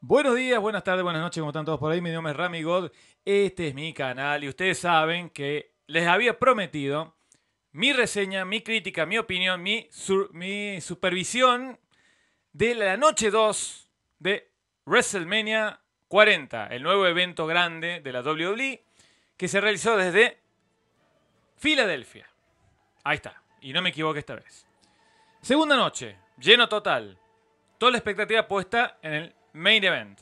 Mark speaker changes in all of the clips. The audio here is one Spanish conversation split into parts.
Speaker 1: Buenos días, buenas tardes, buenas noches, como están todos por ahí? Mi nombre es Rami God, este es mi canal y ustedes saben que les había prometido mi reseña, mi crítica, mi opinión, mi, supervisión de la noche 2 de WrestleMania 40, el nuevo evento grande de la WWE que se realizó desde Filadelfia. Ahí está, y no me equivoqué esta vez. Segunda noche, lleno total. Toda la expectativa puesta en el Main Event.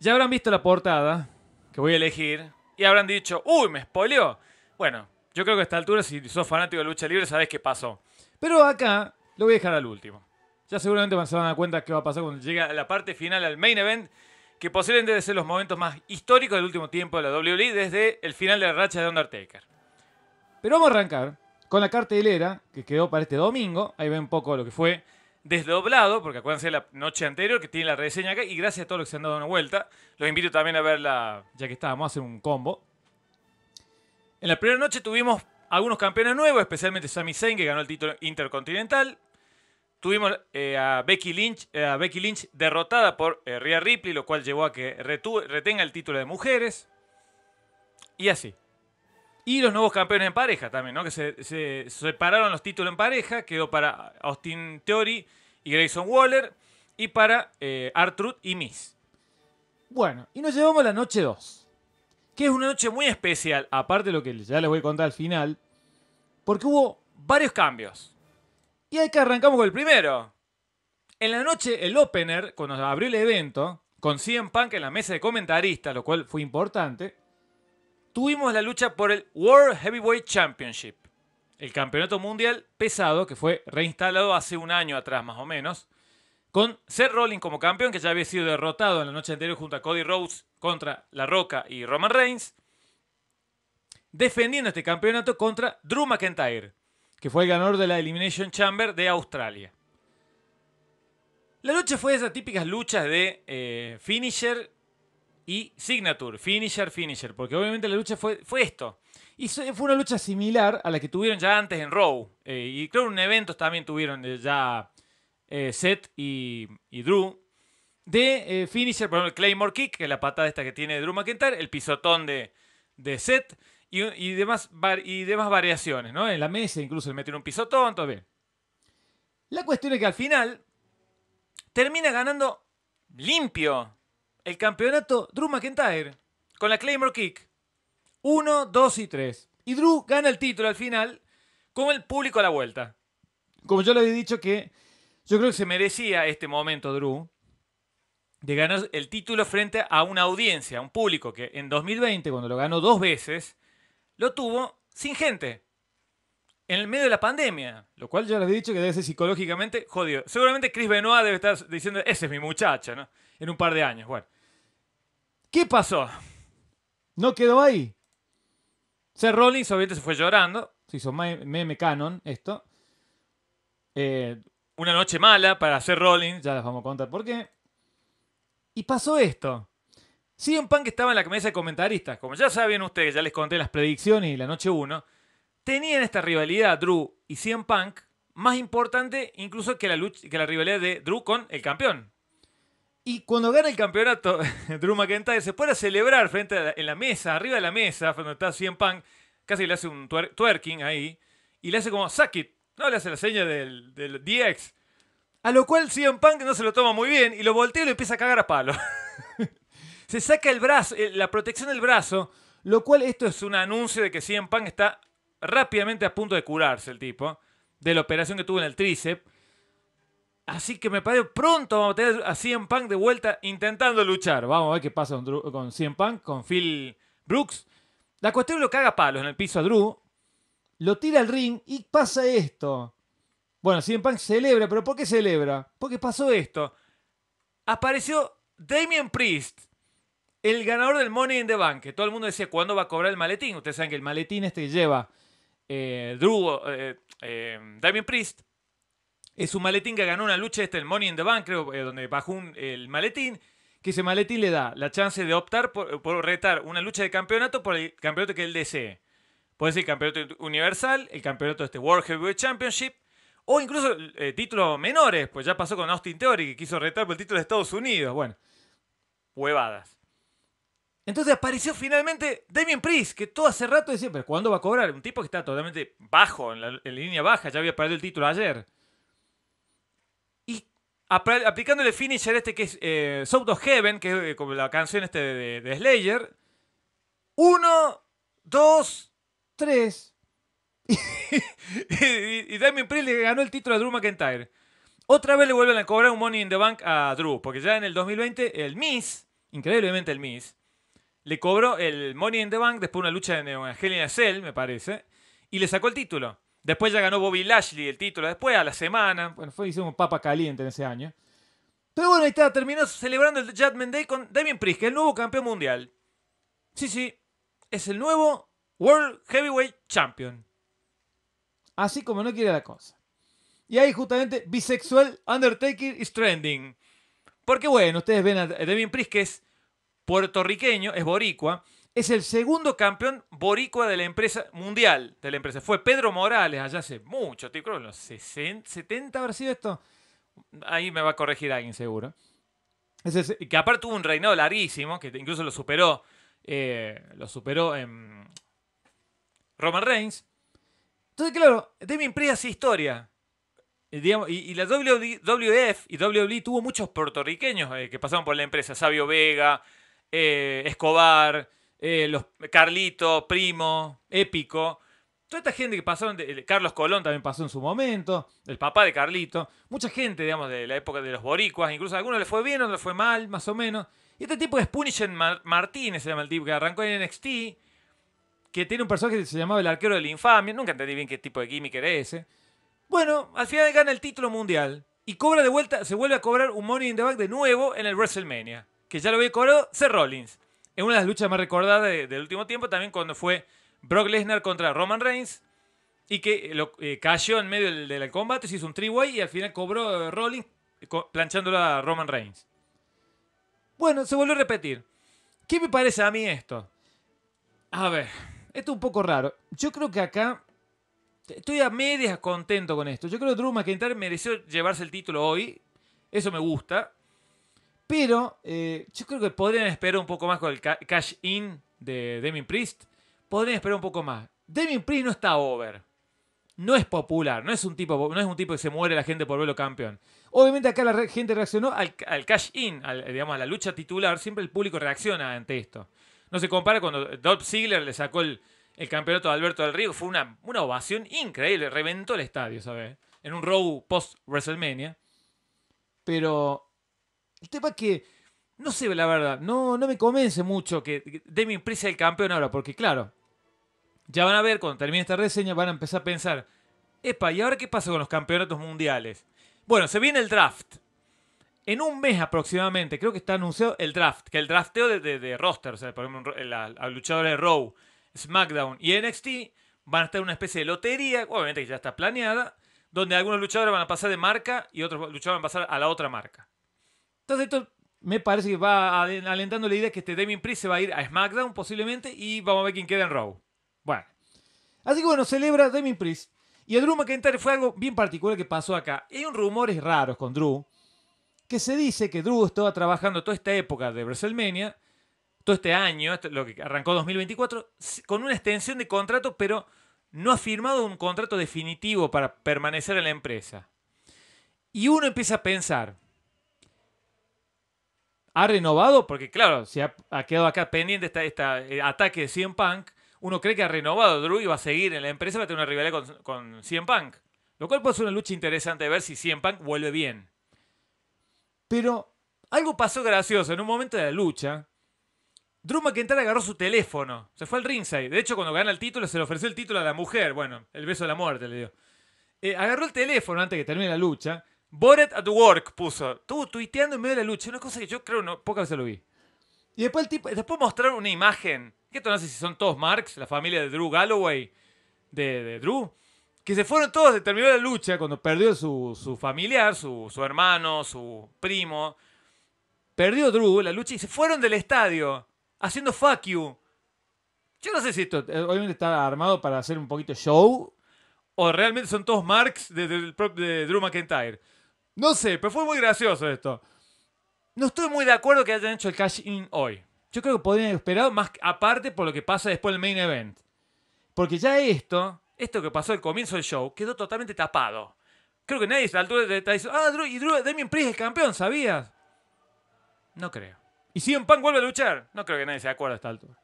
Speaker 1: Ya habrán visto la portada que voy a elegir y habrán dicho, uy, me spoileó. Bueno, yo creo que a esta altura, si sos fanático de lucha libre, sabés qué pasó. Pero acá lo voy a dejar al último. Ya seguramente van a dar cuenta qué va a pasar cuando llegue a la parte final, al Main Event, que posiblemente debe ser los momentos más históricos del último tiempo de la WWE desde el final de la racha de Undertaker. Pero vamos a arrancar con la cartelera que quedó para este domingo. Ahí ven un poco lo que fue desdoblado, porque acuérdense la noche anterior que tiene la reseña acá, y gracias a todos los que se han dado una vuelta. Los invito también a verla, ya que estábamos, a hacer un combo. En la primera noche tuvimos algunos campeones nuevos, especialmente Sami Zayn, que ganó el título intercontinental. Tuvimos eh, a, Becky Lynch, eh, a Becky Lynch derrotada por eh, Rhea Ripley, lo cual llevó a que retenga el título de mujeres. Y así. Y los nuevos campeones en pareja también, ¿no? Que se, se separaron los títulos en pareja. Quedó para Austin Theory y Grayson Waller, y para eh, y Miss. Bueno, y nos llevamos la noche 2, que es una noche muy especial, aparte de lo que ya les voy a contar al final, porque hubo varios cambios. Y hay que arrancamos con el primero. En la noche, el opener, cuando abrió el evento, con CM Punk en la mesa de comentaristas, lo cual fue importante, tuvimos la lucha por el World Heavyweight Championship el Campeonato Mundial Pesado, que fue reinstalado hace un año atrás más o menos, con Seth Rollins como campeón, que ya había sido derrotado en la noche anterior junto a Cody Rhodes contra La Roca y Roman Reigns, defendiendo este campeonato contra Drew McIntyre, que fue el ganador de la Elimination Chamber de Australia. La lucha fue de esas típicas luchas de eh, finisher y signature, finisher, finisher, porque obviamente la lucha fue, fue esto. Y fue una lucha similar a la que tuvieron ya antes en Raw. Eh, y creo que en eventos también tuvieron eh, ya eh, Seth y, Drew. De finisher, por ejemplo, el Claymore Kick, que es la patada esta que tiene Drew McIntyre, el pisotón de, Seth y, demás, y demás variaciones, ¿no? En la mesa incluso le meten un pisotón, todo bien. La cuestión es que al final termina ganando limpio el campeonato Drew McIntyre con la Claymore Kick. Uno, dos y tres Y Drew gana el título al final con el público a la vuelta. Como yo le había dicho que yo creo que se merecía este momento Drew de ganar el título frente a una audiencia, a un público que en 2020, cuando lo ganó dos veces, lo tuvo sin gente. En el medio de la pandemia. Lo cual ya les he dicho que debe ser psicológicamente jodido. Seguramente Chris Benoit debe estar diciendo, ese es mi muchacho ¿no? En un par de años. Bueno. ¿Qué pasó? No quedó ahí. Seth Rollins obviamente se fue llorando. Se hizo meme canon esto. Eh, una noche mala para Seth Rollins, ya les vamos a contar por qué. Y pasó esto. CM Punk estaba en la cabeza de comentaristas. Como ya saben ustedes, ya les conté las predicciones y la noche 1. Tenían esta rivalidad Drew y CM Punk más importante incluso que la, que la rivalidad de Drew con el campeón, y cuando gana el campeonato, Drew McIntyre se pone a celebrar frente a la, en la mesa, arriba de la mesa, donde está Cien Punk, casi le hace un twerking ahí, y le hace como, suck it, no le hace la seña del, DX. A lo cual CM Punk no se lo toma muy bien y lo voltea y lo empieza a cagar a palo. se saca el brazo, eh, la protección del brazo, lo cual esto es un anuncio de que CM Punk está rápidamente a punto de curarse el tipo, de la operación que tuvo en el tríceps. Así que me parece pronto vamos a tener a CM Punk de vuelta intentando luchar. Vamos a ver qué pasa con, con CM Punk, con Phil Brooks. La cuestión es lo caga palos en el piso a Drew. Lo tira al ring y pasa esto. Bueno, CM Punk celebra, pero ¿por qué celebra? Porque pasó esto. Apareció Damien Priest, el ganador del Money in the Bank. Que todo el mundo decía, ¿cuándo va a cobrar el maletín? Ustedes saben que el maletín este que lleva eh, Drew, eh, eh, Damien Priest, es un maletín que ganó una lucha, este, el Money in the Bank, creo, eh, donde bajó el maletín. Que ese maletín le da la chance de optar por, retar una lucha de campeonato por el campeonato que él desee. Puede ser el campeonato universal, el campeonato de este World Heavyweight Championship, o incluso eh, títulos menores, pues ya pasó con Austin Theory, que quiso retar por el título de Estados Unidos. Bueno, huevadas. Entonces apareció finalmente Damien Priest, que todo hace rato decía, pero ¿cuándo va a cobrar? Un tipo que está totalmente bajo, en en línea baja, ya había perdido el título ayer aplicándole finisher este que es eh, South of Heaven, que es eh, como la canción este de, Slayer. Uno, dos, tres. y, Damien Priest le ganó el título a Drew McIntyre. Otra vez le vuelven a cobrar un Money in the Bank a Drew, porque ya en el 2020 el Miss, increíblemente el Miss, le cobró el Money in the Bank después de una lucha en y Cell, me parece, y le sacó el título. Después ya ganó Bobby Lashley el título. Después a la semana. Bueno, fue hicimos papa caliente en ese año. Pero bueno, ahí está, terminó celebrando el Judgment Day con Devin Priest, que es el nuevo campeón mundial. Sí, sí, es el nuevo World Heavyweight Champion. Así como no quiere la cosa. Y ahí justamente bisexual Undertaker is trending. Porque bueno, ustedes ven a Damien Priest que es puertorriqueño, es boricua es el segundo campeón boricua de la empresa mundial, de la empresa. Fue Pedro Morales allá hace mucho, creo en los 60, 70 habrá sido esto. Ahí me va a corregir alguien seguro. que aparte tuvo un reinado larguísimo, que incluso lo superó, eh, lo superó en em, Roman Reigns. Entonces, claro, mi empresa hace historia. y, la WF y WWE tuvo muchos puertorriqueños eh, que pasaron por la empresa. Sabio Vega, eh, Escobar, eh, los Carlito, Primo, Épico, toda esta gente que pasó, Carlos Colón también pasó en su momento, el papá de Carlito, mucha gente, digamos, de la época de los boricuas, incluso a algunos le fue bien, otros le fue mal, más o menos. Y este tipo es Punisher Martínez, se llama el tipo, que arrancó en NXT, que tiene un personaje que se llamaba el arquero de la infamia, nunca entendí bien qué tipo de gimmick era ese. Bueno, al final gana el título mundial y cobra de vuelta, se vuelve a cobrar un Money in the Bank de nuevo en el WrestleMania, que ya lo había cobrado C. Rollins. Es una de las luchas más recordadas del último tiempo, también cuando fue Brock Lesnar contra Roman Reigns y que eh, eh, cayó en medio del, combate, se hizo un three y al final cobró Rolling eh, Rollins planchándolo a Roman Reigns. Bueno, se volvió a repetir. ¿Qué me parece a mí esto? A ver, esto es un poco raro. Yo creo que acá estoy a medias contento con esto. Yo creo que Drew McIntyre mereció llevarse el título hoy. Eso me gusta. Pero eh, yo creo que podrían esperar un poco más con el cash in de Deming Priest. Podrían esperar un poco más. Deming Priest no está over. No es popular, no es un tipo, no es un tipo que se muere la gente por verlo campeón. Obviamente acá la gente reaccionó al, cash in, digamos, a la lucha titular. Siempre el público reacciona ante esto. No se compara cuando Dolph Ziggler le sacó el, campeonato a Alberto del Río. Fue una, una ovación increíble, reventó el estadio, ¿sabes? En un row post-WrestleMania. Pero el tema es que, no sé, la verdad, no, no me convence mucho que, de mi el campeón ahora, porque claro, ya van a ver, cuando termine esta reseña, van a empezar a pensar, epa, ¿y ahora qué pasa con los campeonatos mundiales? Bueno, se viene el draft. En un mes aproximadamente, creo que está anunciado el draft, que el drafteo de, de, roster, o sea, por ejemplo, a luchadores de Raw, SmackDown y NXT van a estar en una especie de lotería, obviamente que ya está planeada, donde algunos luchadores van a pasar de marca y otros luchadores van a pasar a la otra marca. Entonces esto me parece que va alentando la idea que este Damien Priest se va a ir a SmackDown posiblemente y vamos a ver quién queda en Raw. Bueno. Así que bueno, celebra Damien Priest. Y a Drew McIntyre fue algo bien particular que pasó acá. Hay un rumores raros con Drew. Que se dice que Drew estaba trabajando toda esta época de WrestleMania, todo este año, lo que arrancó 2024, con una extensión de contrato, pero no ha firmado un contrato definitivo para permanecer en la empresa. Y uno empieza a pensar, ha renovado, porque claro, se ha, quedado acá pendiente este ataque de CM Punk. Uno cree que ha renovado Drew y va a seguir en la empresa, va a tener una rivalidad con, con Punk. Lo cual puede ser una lucha interesante de ver si CM Punk vuelve bien. Pero algo pasó gracioso. En un momento de la lucha, Drew McIntyre agarró su teléfono. Se fue al ringside. De hecho, cuando gana el título, se le ofreció el título a la mujer. Bueno, el beso de la muerte le dio. Eh, agarró el teléfono antes de que termine la lucha. Bored at work puso. Estuvo tuiteando en medio de la lucha. Una cosa que yo creo no, pocas veces lo vi. Y después el tipo, después mostraron una imagen. Que esto no sé si son todos Marx, la familia de Drew Galloway, de, de Drew. Que se fueron todos, se terminó la lucha cuando perdió su, su familiar, su, hermano, su primo. Perdió Drew la lucha y se fueron del estadio haciendo fuck you. Yo no sé si esto eh, obviamente está armado para hacer un poquito show o realmente son todos Marx de Drew McIntyre. No sé, pero fue muy gracioso esto. No estoy muy de acuerdo que hayan hecho el cash-in hoy. Yo creo que podrían haber esperado más aparte por lo que pasa después del main event. Porque ya esto, esto que pasó al comienzo del show, quedó totalmente tapado. Creo que nadie a la altura de está diciendo, ah, Drew, y Drew, Damien Priest es campeón, ¿sabías? No creo. ¿Y si un Pan vuelve a luchar? No creo que nadie se acuerde a esta altura.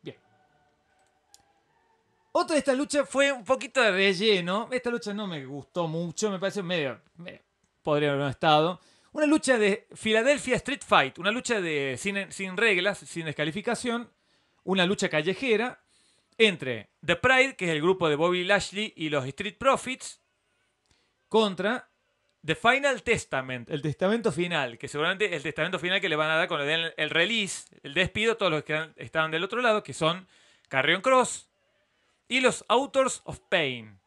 Speaker 1: Bien. Otra de estas luchas fue un poquito de relleno. Esta lucha no me gustó mucho, me pareció medio podría haber estado. Una lucha de Philadelphia Street Fight, una lucha de, sin, sin reglas, sin descalificación, una lucha callejera entre The Pride, que es el grupo de Bobby Lashley y los Street Profits, contra The Final Testament, el testamento final, que seguramente es el testamento final que le van a dar cuando le den el release, el despido, todos los que estaban del otro lado, que son Carrion Cross y los Authors of Pain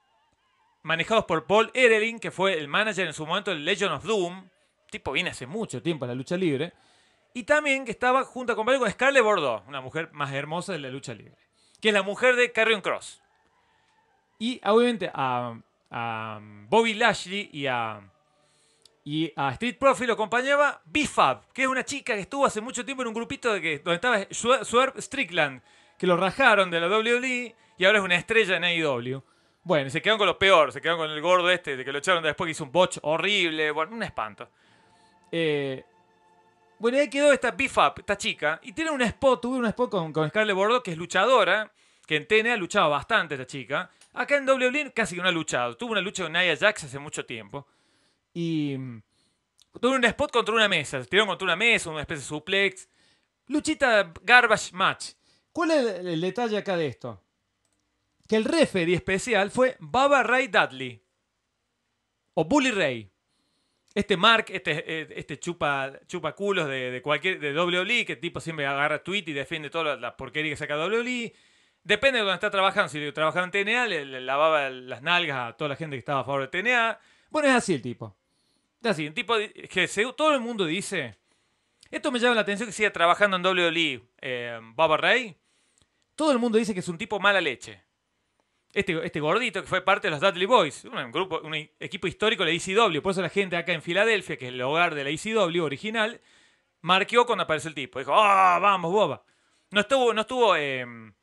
Speaker 1: manejados por Paul Erelin, que fue el manager en su momento del Legend of Doom. Tipo viene hace mucho tiempo a la lucha libre. Y también que estaba junto a compañero con Scarlett Bordeaux, una mujer más hermosa de la lucha libre. Que es la mujer de Carrion Cross. Y obviamente a, Bobby Lashley y a, y a Street profile lo acompañaba Bifab, que es una chica que estuvo hace mucho tiempo en un grupito de que, donde estaba Swerve Strickland, que lo rajaron de la WWE y ahora es una estrella en AEW. Bueno, se quedaron con lo peor, se quedaron con el gordo este, de que lo echaron después que hizo un botch horrible, bueno, un espanto. Eh, bueno, ahí quedó esta up, esta chica, y tiene un spot, tuve un spot con, con Scarlett Bordeaux, que es luchadora, que en ha luchado bastante esta chica. Acá en WWE casi que no ha luchado, tuvo una lucha con Nia Jax hace mucho tiempo. Y mm, tuvo un spot contra una mesa, se tiraron contra una mesa, una especie de suplex. Luchita garbage match. ¿Cuál es el detalle acá de esto? el referee especial fue Baba Ray Dudley o Bully Ray. Este Mark, este, eh, este chupa, chupa culos de, de cualquier de WWE, que tipo siempre agarra tweet y defiende toda la, porquería que saca WWE. Depende de dónde está trabajando. Si trabajaba en TNA, le, lavaba las nalgas a toda la gente que estaba a favor de TNA. Bueno, es así el tipo. Es así, un tipo que todo el mundo dice. Esto me llama la atención que siga trabajando en WWE eh, Baba Ray. Todo el mundo dice que es un tipo mala leche. Este, este, gordito que fue parte de los Dudley Boys, un, grupo, un equipo histórico de la ECW. Por eso la gente acá en Filadelfia, que es el hogar de la ECW original, marqueó cuando apareció el tipo. Dijo, ¡ah, vamos, Boba! No estuvo, no estuvo em,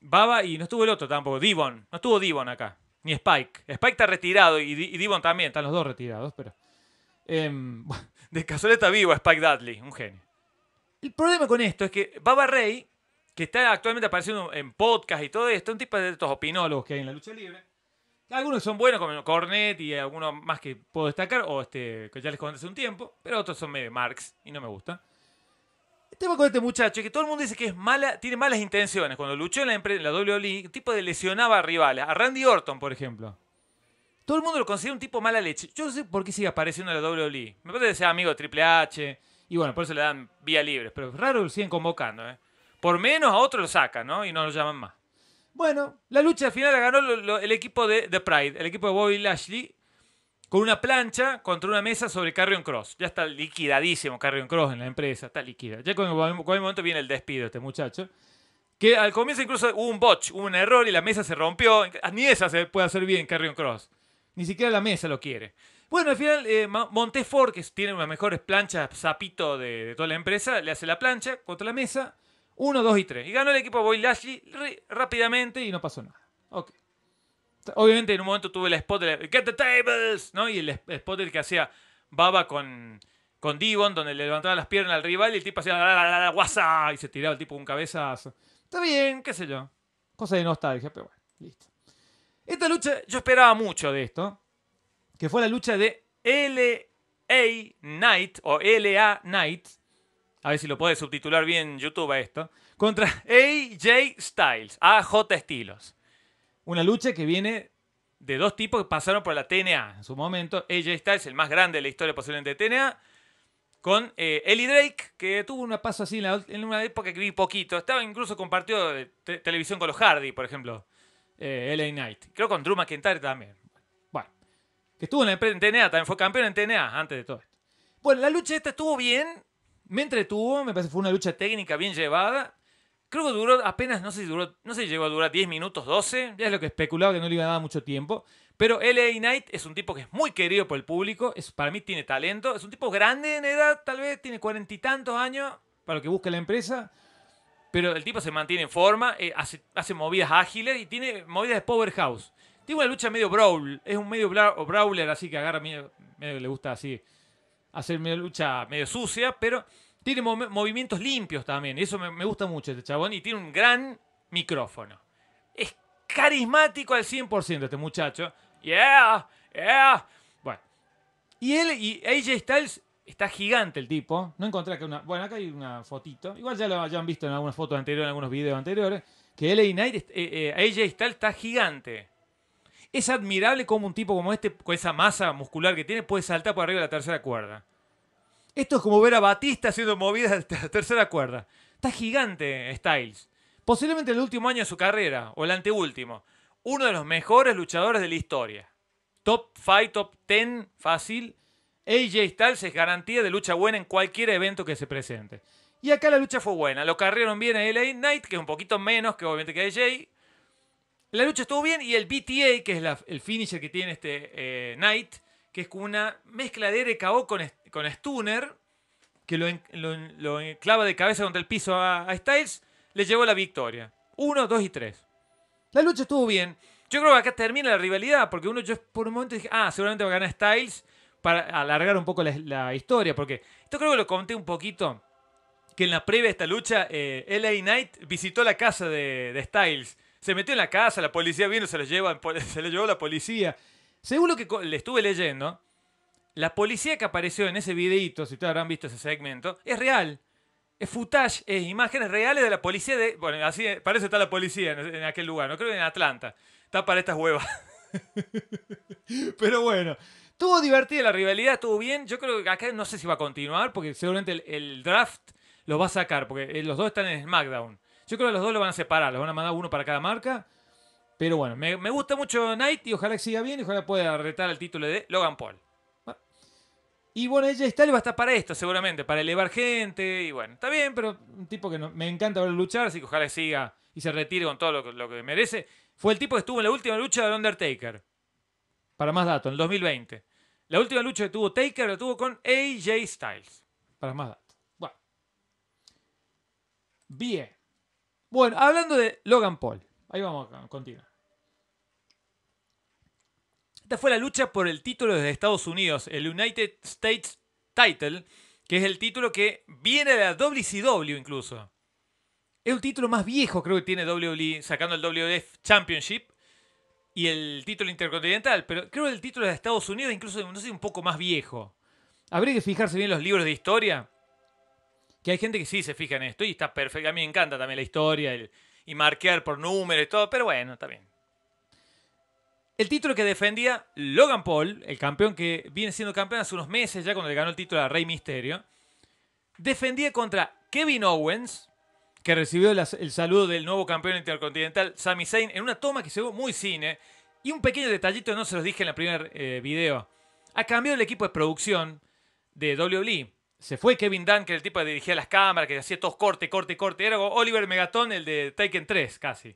Speaker 1: Baba y no estuvo el otro tampoco, Divon. No estuvo Divon acá, ni Spike. Spike está retirado y, Divon también, están los dos retirados, pero... Eh, de está vivo Spike Dudley, un genio. El problema con esto es que Baba Rey que está actualmente apareciendo en podcast y todo esto, un tipo de estos opinólogos que hay en la lucha libre. Algunos son buenos, como Cornet y algunos más que puedo destacar, o este, que ya les conté hace un tiempo, pero otros son medio Marx y no me gustan. El este tema con este muchacho es que todo el mundo dice que es mala, tiene malas intenciones. Cuando luchó en la, en la WWE, tipo de lesionaba a rivales. A Randy Orton, por ejemplo. Todo el mundo lo considera un tipo mala leche. Yo no sé por qué sigue apareciendo en la WWE. Me parece que sea amigo de Triple H. Y bueno, por eso le dan vía libre. Pero es raro lo siguen convocando, ¿eh? por menos a otro lo sacan, ¿no? Y no lo llaman más. Bueno, la lucha final la ganó el equipo de The Pride, el equipo de Bobby Lashley, con una plancha contra una mesa sobre Carrion Cross. Ya está liquidadísimo Carrion Cross en la empresa, está liquida. Ya con el, momento viene el despido de este muchacho. Que al comienzo incluso hubo un botch, hubo un error y la mesa se rompió. Ni esa se puede hacer bien Carrion Cross. Ni siquiera la mesa lo quiere. Bueno, al final eh, que tiene las mejores planchas, zapito de, de toda la empresa, le hace la plancha contra la mesa 1, 2 y 3. Y ganó el equipo Boy Lashley rápidamente y no pasó nada. Obviamente en un momento tuve el spot de Get the Tables, ¿no? Y el spot que hacía Baba con, con Devon, donde le levantaba las piernas al rival y el tipo hacía la, la, la, la guasa y se tiraba el tipo un cabezazo. Está bien, qué sé yo. Cosa de nostalgia, pero bueno, listo. Esta lucha, yo esperaba mucho de esto, que fue la lucha de LA Knight o LA Knight a ver si lo puede subtitular bien YouTube a esto, contra AJ Styles, AJ Estilos. Una lucha que viene de dos tipos que pasaron por la TNA en su momento. AJ Styles, el más grande de la historia posiblemente de TNA, con eh, Ellie Drake, que tuvo una paso así en, una época que vi poquito. Estaba incluso compartido televisión con los Hardy, por ejemplo, eh, LA Knight. Creo con Drew McIntyre también. Bueno, que estuvo en, en TNA, también fue campeón en TNA antes de todo esto. Bueno, la lucha esta estuvo bien, me entretuvo, me parece que fue una lucha técnica bien llevada. Creo que duró apenas, no sé si duró, no sé si llegó a durar 10 minutos, 12. Ya es lo que especulaba, que no le iba a dar mucho tiempo. Pero LA Knight es un tipo que es muy querido por el público. para mí tiene talento. Es un tipo grande en edad, tal vez, tiene cuarenta y tantos años, para lo que busca la empresa. Pero el tipo se mantiene en forma, eh, hace, movidas ágiles y tiene movidas de powerhouse. Tiene una lucha medio brawl. Es un medio brawler, así que agarra medio, medio le gusta así hacer lucha medio sucia, pero tiene movimientos limpios también. Eso me, gusta mucho este chabón. Y tiene un gran micrófono. Es carismático al 100% este muchacho. Yeah, yeah. Bueno. Y él y AJ Styles está gigante el tipo. No encontré que una. Bueno, acá hay una fotito. Igual ya lo hayan visto en algunas fotos anteriores, en algunos videos anteriores. Que AJ eh, eh, Styles está gigante. Es admirable cómo un tipo como este, con esa masa muscular que tiene, puede saltar por arriba de la tercera cuerda. Esto es como ver a Batista haciendo movidas de la tercera cuerda. Está gigante Styles. Posiblemente el último año de su carrera, o el anteúltimo. Uno de los mejores luchadores de la historia. Top 5, top 10, fácil. AJ Styles es garantía de lucha buena en cualquier evento que se presente. Y acá la lucha fue buena. Lo carrieron bien a LA Knight, que es un poquito menos que obviamente que AJ. La lucha estuvo bien y el BTA, que es el finisher que tiene este eh, Knight, que es como una mezcla de RKO con, con Stunner, que lo, enclava clava de cabeza contra el piso a, Styles, le llevó la victoria. Uno, dos y tres. La lucha estuvo bien. Yo creo que acá termina la rivalidad, porque uno yo por un momento dije, ah, seguramente va a ganar Styles para alargar un poco la, historia, porque esto creo que lo conté un poquito, que en la previa de esta lucha, eh, LA Knight visitó la casa de, de Styles se metió en la casa, la policía vino, se lo, lleva, se lo llevó la policía. Según lo que le estuve leyendo, la policía que apareció en ese videito, si ustedes habrán visto ese segmento, es real. Es footage, es imágenes reales de la policía de. Bueno, así parece está la policía en, aquel lugar, no creo que en Atlanta. Está para estas huevas. Pero bueno, estuvo divertida la rivalidad, estuvo bien. Yo creo que acá no sé si va a continuar, porque seguramente el, el draft lo va a sacar, porque eh, los dos están en SmackDown. Yo creo que los dos lo van a separar, los van a mandar uno para cada marca. Pero bueno, me, gusta mucho Knight y ojalá que siga bien y ojalá pueda retar el título de Logan Paul. Y bueno, ella Styles va a estar para esto seguramente, para elevar gente y bueno, está bien, pero un tipo que me encanta verlo luchar, así que ojalá que siga y se retire con todo lo, que merece. Fue el tipo que estuvo en la última lucha de Undertaker. Para más datos, en el 2020. La última lucha que tuvo Taker la tuvo con AJ Styles. Para más datos. Bueno. Bien. Bueno, hablando de Logan Paul. Ahí vamos, continuar. Esta fue la lucha por el título de Estados Unidos, el United States Title, que es el título que viene de la WCW incluso. Es un título más viejo, creo que tiene WWE, sacando el WWF e Championship y el título intercontinental, pero creo que el título de Estados Unidos incluso es un poco más viejo. Habría que fijarse bien los libros de historia que hay gente que sí se fija en esto y está perfecto. A mí me encanta también la historia el, y marquear por números y todo, pero bueno, también El título que defendía Logan Paul, el campeón que viene siendo campeón hace unos meses ya cuando le ganó el título a Rey Misterio, defendía contra Kevin Owens, que recibió el, saludo del nuevo campeón intercontinental Sami Zayn en una toma que se ve muy cine. Y un pequeño detallito, no se los dije en el primer eh, video. Ha cambiado el equipo de producción de WWE se fue Kevin Dunn, que el tipo que dirigía las cámaras, que hacía todos corte, corte, corte. Era Oliver Megaton el de Taken 3, casi.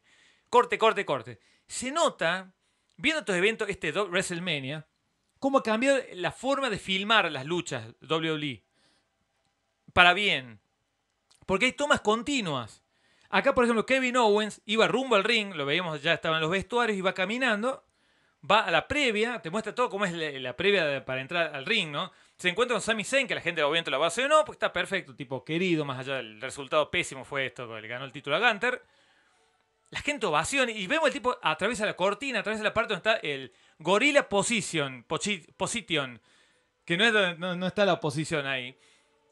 Speaker 1: Corte, corte, corte. Se nota, viendo estos eventos, este WrestleMania, cómo ha cambiado la forma de filmar las luchas WWE. Para bien. Porque hay tomas continuas. Acá, por ejemplo, Kevin Owens iba rumbo al ring, lo veíamos ya estaban en los vestuarios, iba caminando, va a la previa, te muestra todo cómo es la previa para entrar al ring, ¿no? se encuentra con Sammy Zayn, que la gente del la va a no, pues está perfecto, tipo querido, más allá del resultado pésimo fue esto, le ganó el título a Gunter. La gente ovaciona y vemos el tipo atraviesa la cortina, atraviesa la parte donde está el Gorilla position, que no, no, está la oposición ahí,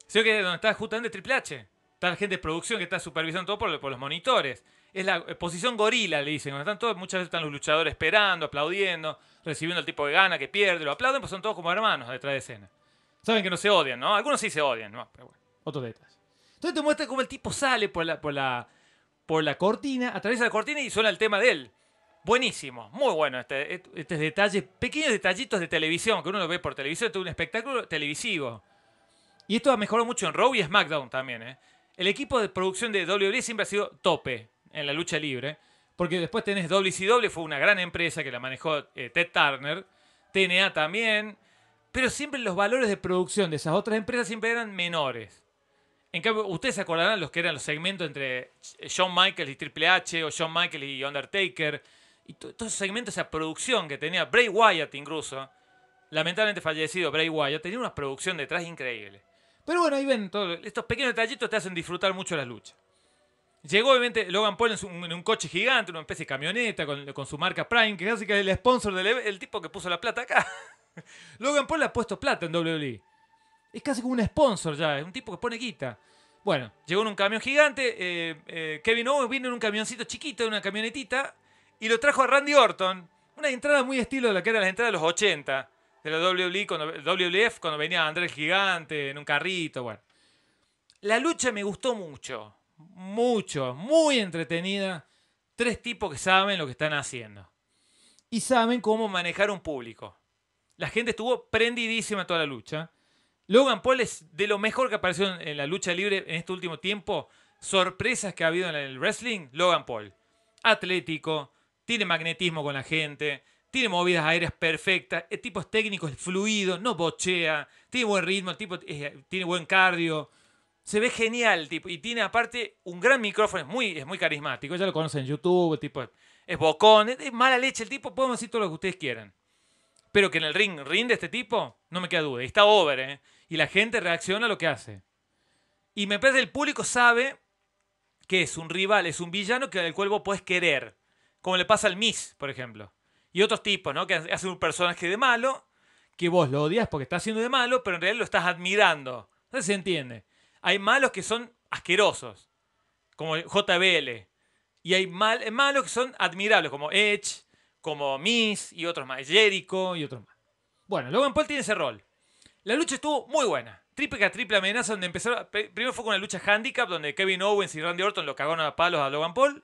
Speaker 1: sino que es donde está justamente Triple H. Está la gente de producción que está supervisando todo por, los monitores. Es la eh, posición gorila, le dicen. Donde están todos, muchas veces están los luchadores esperando, aplaudiendo, recibiendo al tipo que gana, que pierde, lo aplauden, pues son todos como hermanos detrás de escena. Saben que no se odian, ¿no? Algunos sí se odian, ¿no? Pero bueno, otro detalle. Entonces te muestra cómo el tipo sale por la, por la, por la cortina, atraviesa la cortina y suena el tema de él. Buenísimo, muy bueno. Este, estos detalles, pequeños detallitos de televisión que uno lo ve por televisión, es un espectáculo televisivo. Y esto ha mejorado mucho en Raw y SmackDown también. ¿eh? El equipo de producción de WWE siempre ha sido tope en la lucha libre. Porque después tenés WCW, fue una gran empresa que la manejó eh, Ted Turner. TNA también. Pero siempre los valores de producción de esas otras empresas siempre eran menores. En cambio, ustedes se acordarán los que eran los segmentos entre John Michaels y Triple H o John Michaels y Undertaker. Y todos esos segmentos, esa producción que tenía Bray Wyatt incluso. Lamentablemente fallecido Bray Wyatt, tenía una producción detrás increíble. Pero bueno, ahí ven, todos estos pequeños detallitos te hacen disfrutar mucho la lucha. Llegó obviamente Logan Paul en, un coche gigante, una especie de camioneta con, su marca Prime, que casi que es el sponsor del e-, el tipo que puso la plata acá. Logan Paul ha puesto plata en WWE. Es casi como un sponsor ya, es un tipo que pone guita. Bueno, llegó en un camión gigante. Eh, eh, Kevin Owens vino en un camioncito chiquito, en una camionetita, y lo trajo a Randy Orton. Una entrada muy estilo de la que era la entrada de los 80 de la WWE cuando, WWF cuando venía Andrés el Gigante en un carrito. Bueno, la lucha me gustó mucho, mucho, muy entretenida. Tres tipos que saben lo que están haciendo y saben cómo manejar un público. La gente estuvo prendidísima toda la lucha. Logan Paul es de lo mejor que apareció en la lucha libre en este último tiempo. Sorpresas que ha habido en el wrestling, Logan Paul. Atlético, tiene magnetismo con la gente, tiene movidas aéreas perfectas, el tipo es técnico, es fluido, no bochea, tiene buen ritmo, tipo eh, tiene buen cardio. Se ve genial, tipo. Y tiene aparte un gran micrófono, es muy, es muy carismático. Ya lo conocen en YouTube, el tipo es, bocón, es mala leche, el tipo, podemos decir todo lo que ustedes quieran. Pero que en el ring rinde este tipo, no me queda duda. está over, ¿eh? Y la gente reacciona a lo que hace. Y me parece que el público sabe que es un rival, es un villano que, al cual vos podés querer. Como le pasa al Miss, por ejemplo. Y otros tipos, ¿no? Que hacen un personaje de malo, que vos lo odias porque está haciendo de malo, pero en realidad lo estás admirando. No se entiende. Hay malos que son asquerosos, como JBL. Y hay malos que son admirables, como Edge, como Miss y otros más, Jericho y otros más. Bueno, Logan Paul tiene ese rol. La lucha estuvo muy buena. Triple triple amenaza, donde empezó Primero fue con la lucha handicap, donde Kevin Owens y Randy Orton lo cagaron a palos a Logan Paul.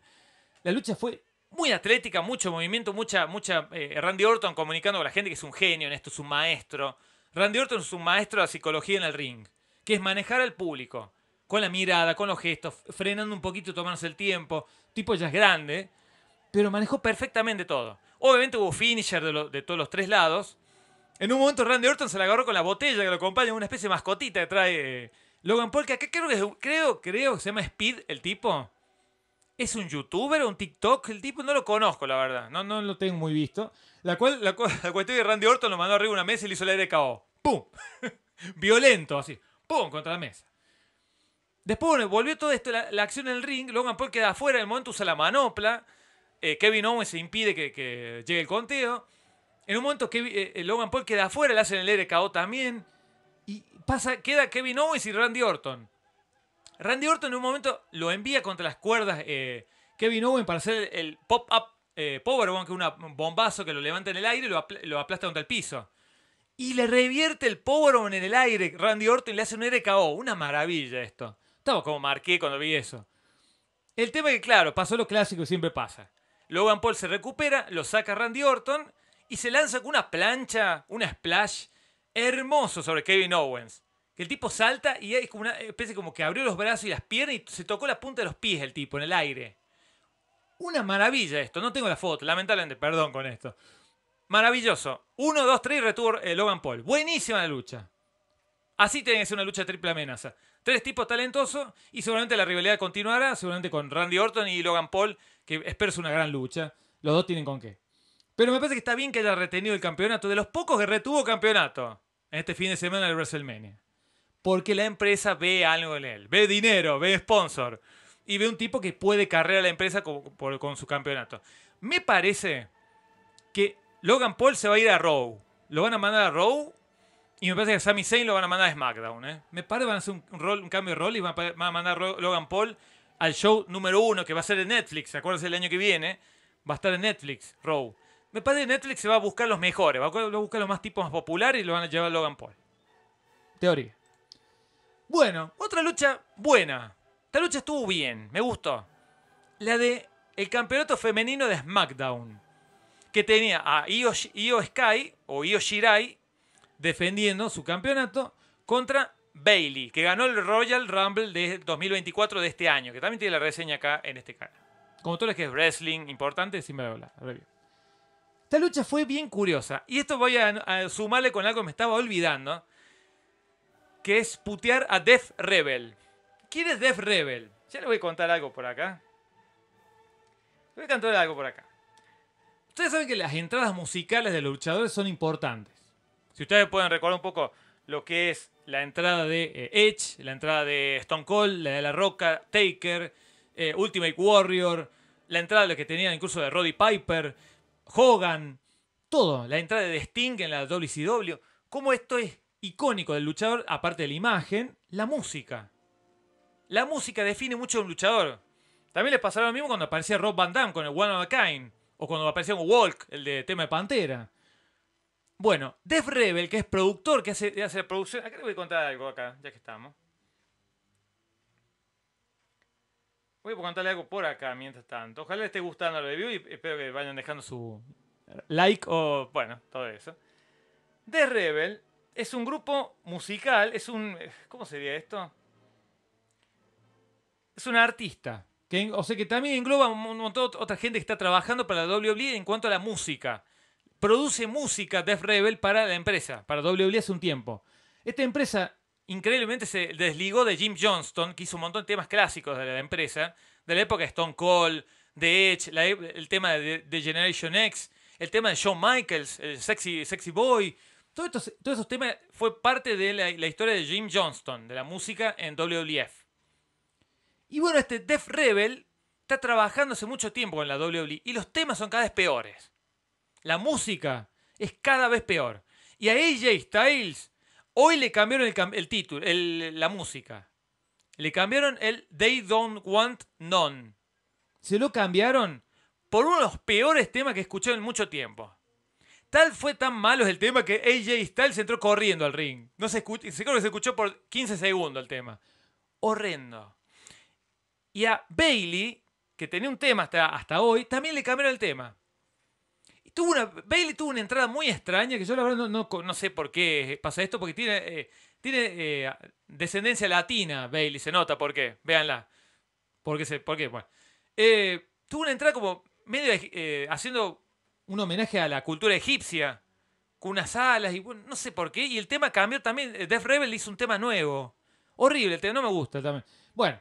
Speaker 1: La lucha fue muy atlética, mucho movimiento, mucha, mucha. Eh, Randy Orton comunicando con la gente que es un genio en esto, es un maestro. Randy Orton es un maestro de la psicología en el ring, que es manejar al público, con la mirada, con los gestos, frenando un poquito, tomándose el tiempo. Tipo ya es grande, pero manejó perfectamente todo. Obviamente hubo finisher de, todos los tres lados. En un momento Randy Orton se la agarró con la botella que lo acompaña, una especie de mascotita que trae eh, Logan Paul, que creo que, creo, creo se llama Speed el tipo. ¿Es un youtuber o un TikTok? El tipo no lo conozco, la verdad. No, no lo tengo muy visto. La, cual, la, cuestión de Randy Orton lo mandó arriba de una mesa y le hizo el aire KO. ¡Pum! Violento, así. ¡Pum! Contra la mesa. Después volvió todo esto, la, la, acción en el ring. Logan Paul queda afuera. En el momento usa la manopla. Eh, Kevin Owens se impide que, llegue el conteo. En un momento Kevin, eh, eh, Logan Paul queda afuera, le hacen el RKO también. Y pasa, queda Kevin Owens y Randy Orton. Randy Orton en un momento lo envía contra las cuerdas Kevin Owens para hacer el, pop-up powerbomb, que es un bombazo que lo levanta en el aire y lo, aplasta contra el piso. Y le revierte el powerbomb en el aire Randy Orton y le hace un RKO. Una maravilla esto. Estaba como marqué cuando vi eso. El tema es que, claro, pasó lo clásico y siempre pasa. Logan Paul se recupera, lo saca Randy Orton y se lanza con una plancha, una splash hermoso sobre Kevin Owens. que El tipo salta y es como una especie como que abrió los brazos y las piernas y se tocó la punta de los pies el tipo en el aire. Una maravilla esto. No tengo la foto, lamentablemente, perdón con esto. Maravilloso. 1, 2, 3 y eh, Logan Paul. Buenísima la lucha. Así tiene que ser una lucha triple amenaza. Tres tipos talentosos y seguramente la rivalidad continuará, seguramente con Randy Orton y Logan Paul, que espero es una gran lucha. Los dos tienen con qué. Pero me parece que está bien que haya retenido el campeonato, de los pocos que retuvo campeonato en este fin de semana de WrestleMania. Porque la empresa ve algo en él, ve dinero, ve sponsor y ve un tipo que puede carrer a la empresa con, con su campeonato. Me parece que Logan Paul se va a ir a Raw. Lo van a mandar a Raw y me parece que a Sami Zayn lo van a mandar a SmackDown. ¿eh? Me parece que van a hacer un, rol, un cambio de rol y van a, mandar a Logan Paul al show número uno que va a ser de Netflix. Acuérdense el año que viene. Va a estar en Netflix, Row Me parece que Netflix se va a buscar los mejores. Va a buscar los más tipos más populares y lo van a llevar a Logan Paul. Teoría. Bueno, otra lucha buena. Esta lucha estuvo bien, me gustó. La de el campeonato femenino de SmackDown. Que tenía a Io, Io Sky o Io Shirai defendiendo su campeonato contra Bailey, que ganó el Royal Rumble de 2024 de este año, que también tiene la reseña acá en este canal. Como todo lo que es wrestling importante, me voy a hablar. Esta lucha fue bien curiosa. Y esto voy a, sumarle con algo que me estaba olvidando. Que es putear a Death Rebel. ¿Quién es Death Rebel? Ya le voy a contar algo por acá. Le voy a contar algo por acá. Ustedes saben que las entradas musicales de los luchadores son importantes. Si ustedes pueden recordar un poco lo que es la entrada de eh, Edge, la entrada de Stone Cold, la de La Roca, Taker, eh, Ultimate Warrior, la entrada de lo que tenían incluso de Roddy Piper, Hogan, todo, la entrada de Sting en la WCW, cómo esto es icónico del luchador, aparte de la imagen, la música. La música define mucho a un luchador. También les pasará lo mismo cuando aparecía Rob Van Damme con el One of a Kind, o cuando aparecía un Walk, el de tema de Pantera. Bueno, Def Rebel, que es productor, que hace, producción. Acá le voy a contar algo acá, ya que estamos. Voy a contarle algo por acá mientras tanto. Ojalá les esté gustando el review y espero que vayan dejando su like o, bueno, todo eso. The Rebel es un grupo musical, es un... ¿Cómo sería esto? Es un artista. Que, o sea que también engloba un montón de otra gente que está trabajando para la WWE en cuanto a la música produce música Def Rebel para la empresa, para WWE hace un tiempo. Esta empresa increíblemente se desligó de Jim Johnston, que hizo un montón de temas clásicos de la empresa, de la época de Stone Cold, de Edge, e, el tema de, Generation X, el tema de Shawn Michaels, el Sexy, sexy Boy. Todos todos esos temas fue parte de la, historia de Jim Johnston, de la música en WWF. Y bueno, este Def Rebel está trabajando hace mucho tiempo en la WWE y los temas son cada vez peores la música es cada vez peor. Y a AJ Styles hoy le cambiaron el, título, la música. Le cambiaron el They Don't Want None. Se lo cambiaron por uno de los peores temas que escuché en mucho tiempo. Tal fue tan malo el tema que AJ Styles entró corriendo al ring. No se creo que se escuchó por 15 segundos el tema. Horrendo. Y a Bailey, que tenía un tema hasta hoy, también le cambiaron el tema. Tuvo una, Bailey tuvo una entrada muy extraña que yo la verdad no, no, sé por qué pasa esto, porque tiene, eh, tiene eh, descendencia latina, Bailey, se nota por qué, véanla. Porque por qué? Bueno. Eh, tuvo una entrada como medio haciendo un homenaje a la cultura egipcia, con unas alas y bueno, no sé por qué. Y el tema cambió también, Death Rebel hizo un tema nuevo. Horrible, el tema no me gusta también. Bueno,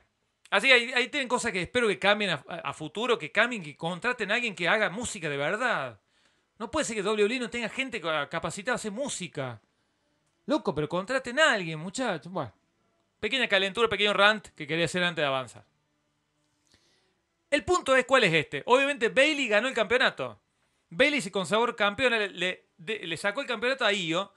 Speaker 1: Así ahí, ahí, tienen cosas que espero que cambien a, a, futuro, que cambien, que contraten a alguien que haga música de verdad. No puede ser que WWE no tenga gente capacitada a hacer música. Loco, pero contraten a alguien, muchachos. Bueno, pequeña calentura, pequeño rant que quería hacer antes de avanzar. El punto es cuál es este. Obviamente Bailey ganó el campeonato. Bailey se consagró campeona, le, le, sacó el campeonato a Io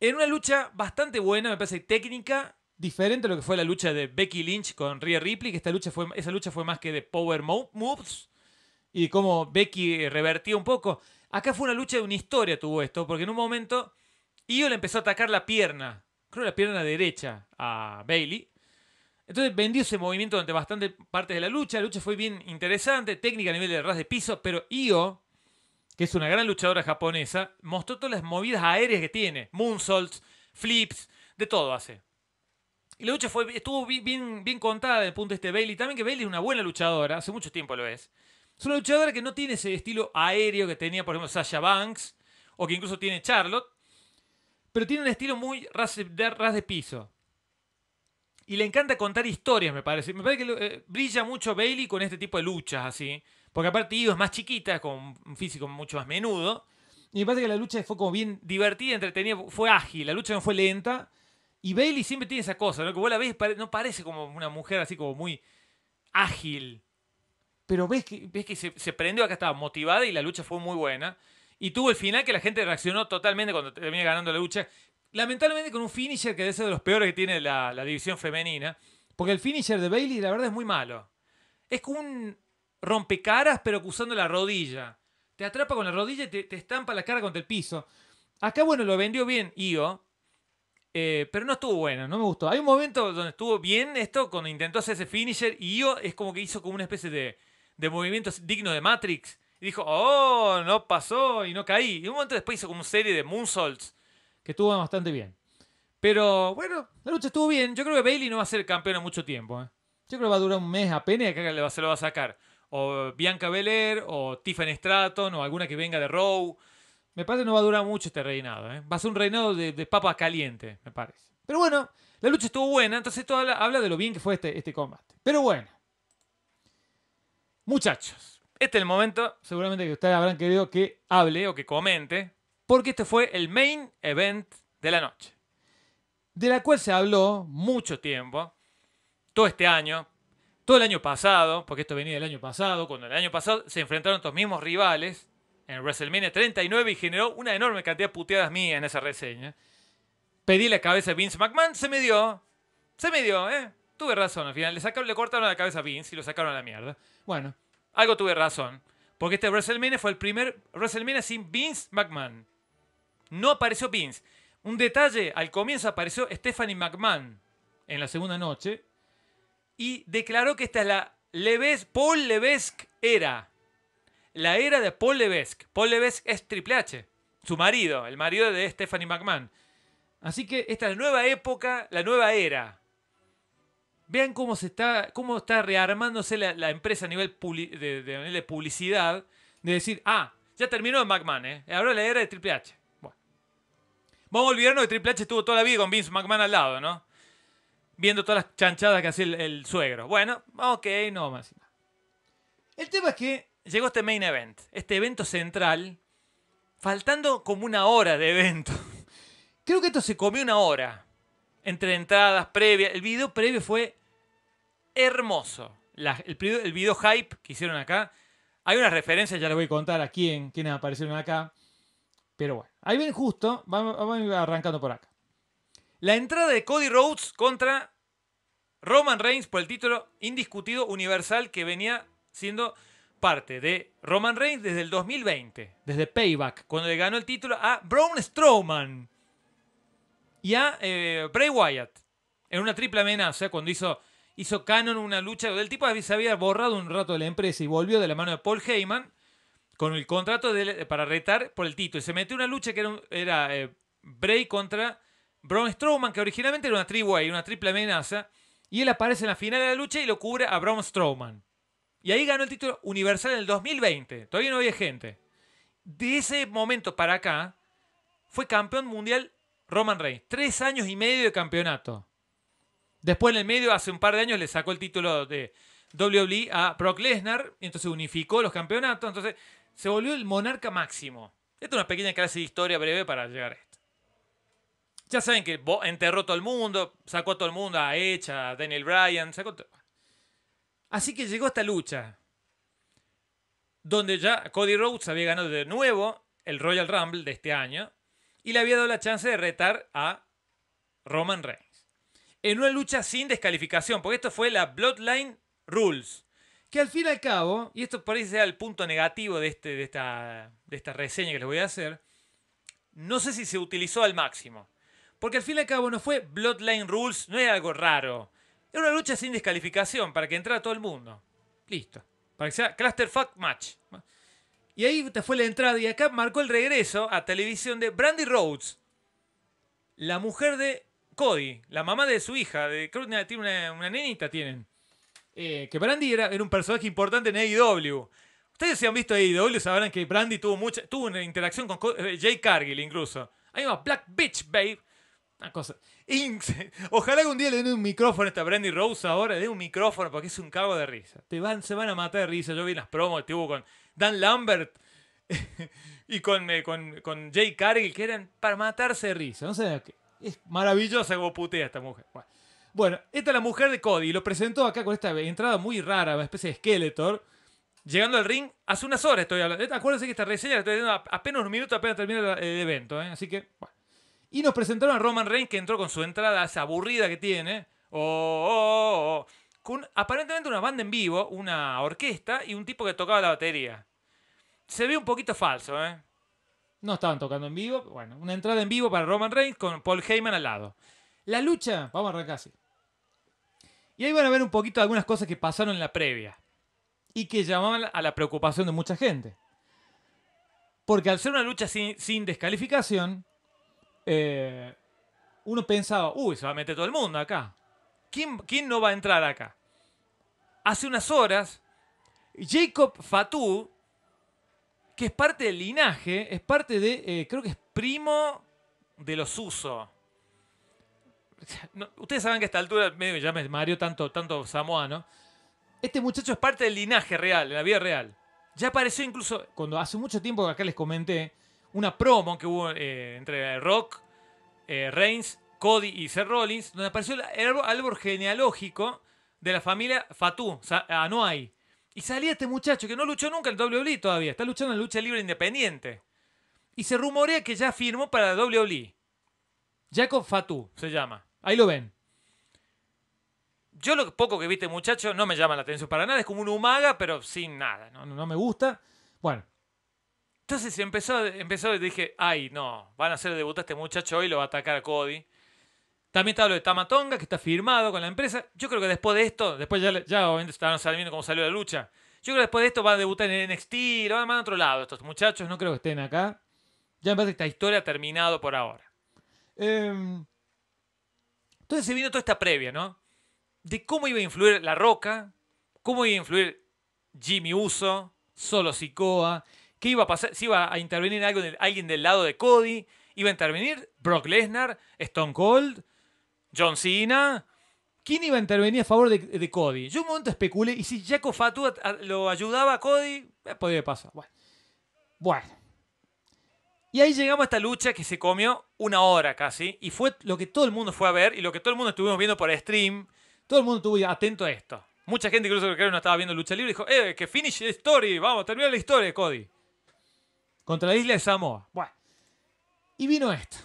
Speaker 1: en una lucha bastante buena, me parece técnica, diferente a lo que fue la lucha de Becky Lynch con Rhea Ripley, que esta lucha fue, esa lucha fue más que de power moves y como Becky revertía un poco. Acá fue una lucha de una historia, tuvo esto, porque en un momento Io le empezó a atacar la pierna, creo la pierna derecha, a Bailey. Entonces vendió ese movimiento durante bastante partes de la lucha. La lucha fue bien interesante, técnica a nivel de ras de piso, pero Io, que es una gran luchadora japonesa, mostró todas las movidas aéreas que tiene: moonsaults, flips, de todo hace. Y la lucha fue, estuvo bien, bien, contada desde el punto de este Bailey. También que Bailey es una buena luchadora, hace mucho tiempo lo es. Es una luchadora que no tiene ese estilo aéreo que tenía, por ejemplo, Sasha Banks, o que incluso tiene Charlotte, pero tiene un estilo muy ras de, piso. Y le encanta contar historias, me parece. Me parece que eh, brilla mucho Bailey con este tipo de luchas, así. Porque aparte Ido es más chiquita, con un físico mucho más menudo. Y me parece que la lucha fue como bien divertida, entretenida, fue ágil, la lucha no fue lenta. Y Bailey siempre tiene esa cosa, ¿no? Que vos la ves, no parece como una mujer así como muy ágil pero ves que, ves que se, prendió, acá estaba motivada y la lucha fue muy buena. Y tuvo el final que la gente reaccionó totalmente cuando terminó ganando la lucha. Lamentablemente con un finisher que debe ser de los peores que tiene la, división femenina. Porque el finisher de Bailey, la verdad, es muy malo. Es como un rompecaras, pero usando la rodilla. Te atrapa con la rodilla y te, estampa la cara contra el piso. Acá, bueno, lo vendió bien Io. Eh, pero no estuvo bueno, no me gustó. Hay un momento donde estuvo bien esto, cuando intentó hacer ese finisher. Y Io es como que hizo como una especie de de movimientos digno de Matrix. Y dijo, oh, no pasó y no caí. Y un momento después hizo como una serie de moonsaults que estuvo bastante bien. Pero bueno, la lucha estuvo bien. Yo creo que Bailey no va a ser campeona mucho tiempo. ¿eh? Yo creo que va a durar un mes apenas y acá se lo va a sacar. O Bianca Belair, o Tiffany Stratton, o alguna que venga de Raw. Me parece que no va a durar mucho este reinado. ¿eh? Va a ser un reinado de, papas papa caliente, me parece. Pero bueno, la lucha estuvo buena, entonces esto habla, habla de lo bien que fue este, este combate. Pero bueno, Muchachos, este es el momento, seguramente que ustedes habrán querido que hable o que comente, porque este fue el main event de la noche, de la cual se habló mucho tiempo, todo este año, todo el año pasado, porque esto venía del año pasado, cuando el año pasado se enfrentaron estos mismos rivales en WrestleMania 39 y generó una enorme cantidad de puteadas mías en esa reseña. Pedí la cabeza a Vince McMahon, se me dio, se me dio, ¿eh? Tuve razón al final. Le, sacaron, le cortaron la cabeza a Vince y lo sacaron a la mierda. Bueno, algo tuve razón. Porque este WrestleMania fue el primer WrestleMania sin Vince McMahon. No apareció Vince. Un detalle, al comienzo apareció Stephanie McMahon en la segunda noche y declaró que esta es la Leves, Paul Levesque era. La era de Paul Levesque. Paul Levesque es Triple H, su marido, el marido de Stephanie McMahon. Así que esta es la nueva época, la nueva era vean cómo se está, cómo está rearmándose la, empresa a nivel de, publicidad, de decir, ah, ya terminó McMahon, ¿eh? Ahora la era de Triple H. Bueno. Vamos a olvidarnos que Triple H estuvo toda la vida con Vince McMahon al lado, ¿no? Viendo todas las chanchadas que hacía el, el suegro. Bueno, ok, no más. El tema es que llegó este main event, este evento central, faltando como una hora de evento. Creo que esto se comió una hora entre entradas previas. El video previo fue hermoso. el, video hype que hicieron acá. Hay unas referencias, ya les voy a contar a quién, quiénes aparecieron acá. Pero bueno, ahí ven justo, vamos, vamos arrancando por acá. La entrada de Cody Rhodes contra Roman Reigns por el título indiscutido universal que venía siendo parte de Roman Reigns desde el 2020, desde Payback, cuando le ganó el título a Braun Strowman y eh, Bray Wyatt en una triple amenaza cuando hizo, hizo canon una lucha. El tipo se había borrado un rato de la empresa y volvió de la mano de Paul Heyman con el contrato para retar por el título. Y se metió una lucha que era, eh, Bray contra Braun Strowman, que originalmente era una una triple amenaza. Y él aparece en la final de la lucha y lo cubre a Braun Strowman. Y ahí ganó el título universal en el 2020. Todavía no había gente. De ese momento para acá, fue campeón mundial Roman Reigns, tres años y medio de campeonato. Después en el medio, hace un par de años, le sacó el título de WWE a Brock Lesnar, y entonces unificó los campeonatos, entonces se volvió el monarca máximo. Esta es una pequeña clase de historia breve para llegar a esto. Ya saben que enterró todo el mundo, sacó a todo el mundo, a Edge, a Daniel Bryan, sacó Así que llegó esta lucha, donde ya Cody Rhodes había ganado de nuevo el Royal Rumble de este año, y le había dado la chance de retar a Roman Reigns. En una lucha sin descalificación, porque esto fue la Bloodline Rules. Que al fin y al cabo, y esto parece ser el punto negativo de, este, de, esta, de esta reseña que les voy a hacer, no sé si se utilizó al máximo. Porque al fin y al cabo no fue Bloodline Rules, no era algo raro. Era una lucha sin descalificación para que entrara todo el mundo. Listo. Para que sea Clusterfuck Match. Y ahí te fue la entrada y acá marcó el regreso a televisión de Brandy Rhodes, la mujer de Cody, la mamá de su hija. De, creo que tiene una, nenita, tienen. Eh, que Brandy era, un personaje importante en AEW. Ustedes si han visto AEW sabrán que Brandy tuvo, mucha, tuvo una interacción con eh, Jay Cargill incluso. Ahí va Black Bitch, babe. Una cosa. Ojalá un día le den un micrófono a esta Brandy Rhodes ahora, le den un micrófono porque es un cago de risa. Te van, se van a matar de risa. Yo vi las promos que tuvo con Dan Lambert y con, eh, con, con, Jay Cargill, que eran para matarse de risa. No sé, es maravillosa como putea esta mujer. Bueno. esta es la mujer de Cody. Lo presentó acá con esta entrada muy rara, una especie de Skeletor. Llegando al ring, hace unas horas estoy hablando. Eh, acuérdense que esta reseña la estoy dando apenas un minuto, apenas termina el evento. ¿eh? Así que, Y nos presentaron a Roman Reigns, que entró con su entrada esa aburrida que tiene. oh. oh, oh, oh. Con aparentemente una banda en vivo, una orquesta y un tipo que tocaba la batería se ve un poquito falso, ¿eh? No estaban tocando en vivo. Bueno, una entrada en vivo para Roman Reigns con Paul Heyman al lado. La lucha, vamos a arrancar así. Y ahí van a ver un poquito algunas cosas que pasaron en la previa y que llamaban a la preocupación de mucha gente. Porque al ser una lucha sin, descalificación, eh, uno pensaba, uy, se va a meter todo el mundo acá. ¿Quién, ¿Quién no va a entrar acá? Hace unas horas, Jacob Fatou que es parte del linaje, es parte de, eh, creo que es primo de los Uso. ustedes saben que a esta altura medio ya me Mario, tanto, tanto samoano. Este muchacho es parte del linaje real, de la vida real. Ya apareció incluso, cuando hace mucho tiempo que acá les comenté, una promo que hubo eh, entre Rock, eh, Reigns, Cody y Seth Rollins, donde apareció el árbol genealógico de la familia Fatu, Anuay. Y salía este muchacho que no luchó nunca en el WWE todavía, está luchando en lucha libre independiente. Y se rumorea que ya firmó para WWE. Jacob Fatu se llama. Ahí lo ven. Yo lo poco que vi este muchacho, no me llama la atención para nada. Es como un humaga, pero sin nada. No, me gusta. Bueno. Entonces empezó, empezó y dije, ay, no, van a hacer debutar este muchacho hoy, lo va a atacar a Cody. También está lo de Tamatonga, que está firmado con la empresa. Yo creo que después de esto, después ya, obviamente estaban sabiendo cómo salió la lucha. Yo creo que después de esto va a debutar en NXT, lo van a mandar a otro lado. Estos muchachos no creo que estén acá. Ya me parece que esta historia ha terminado por ahora. Em, entonces se vino toda esta previa, ¿no? De cómo iba a influir La Roca, cómo iba a influir Jimmy Uso, Solo Sikoa, qué iba a pasar, si iba a intervenir alguien del lado de Cody, iba a intervenir Brock Lesnar, Stone Cold, John Cena. ¿Quién iba a intervenir a favor de, Cody? Yo un momento especulé, y si Jaco Fatu lo ayudaba a Cody, Podría eh, podía pasar. Bueno. Y ahí llegamos a esta lucha que se comió una hora casi, y fue lo que todo el mundo fue a ver, y lo que todo el mundo estuvimos viendo por stream. Todo el mundo estuvo atento a esto. Mucha gente incluso que no estaba viendo lucha libre dijo, eh, que finish the story, vamos, termina la historia de Cody. Contra la isla de Samoa. Bueno. Y vino esto.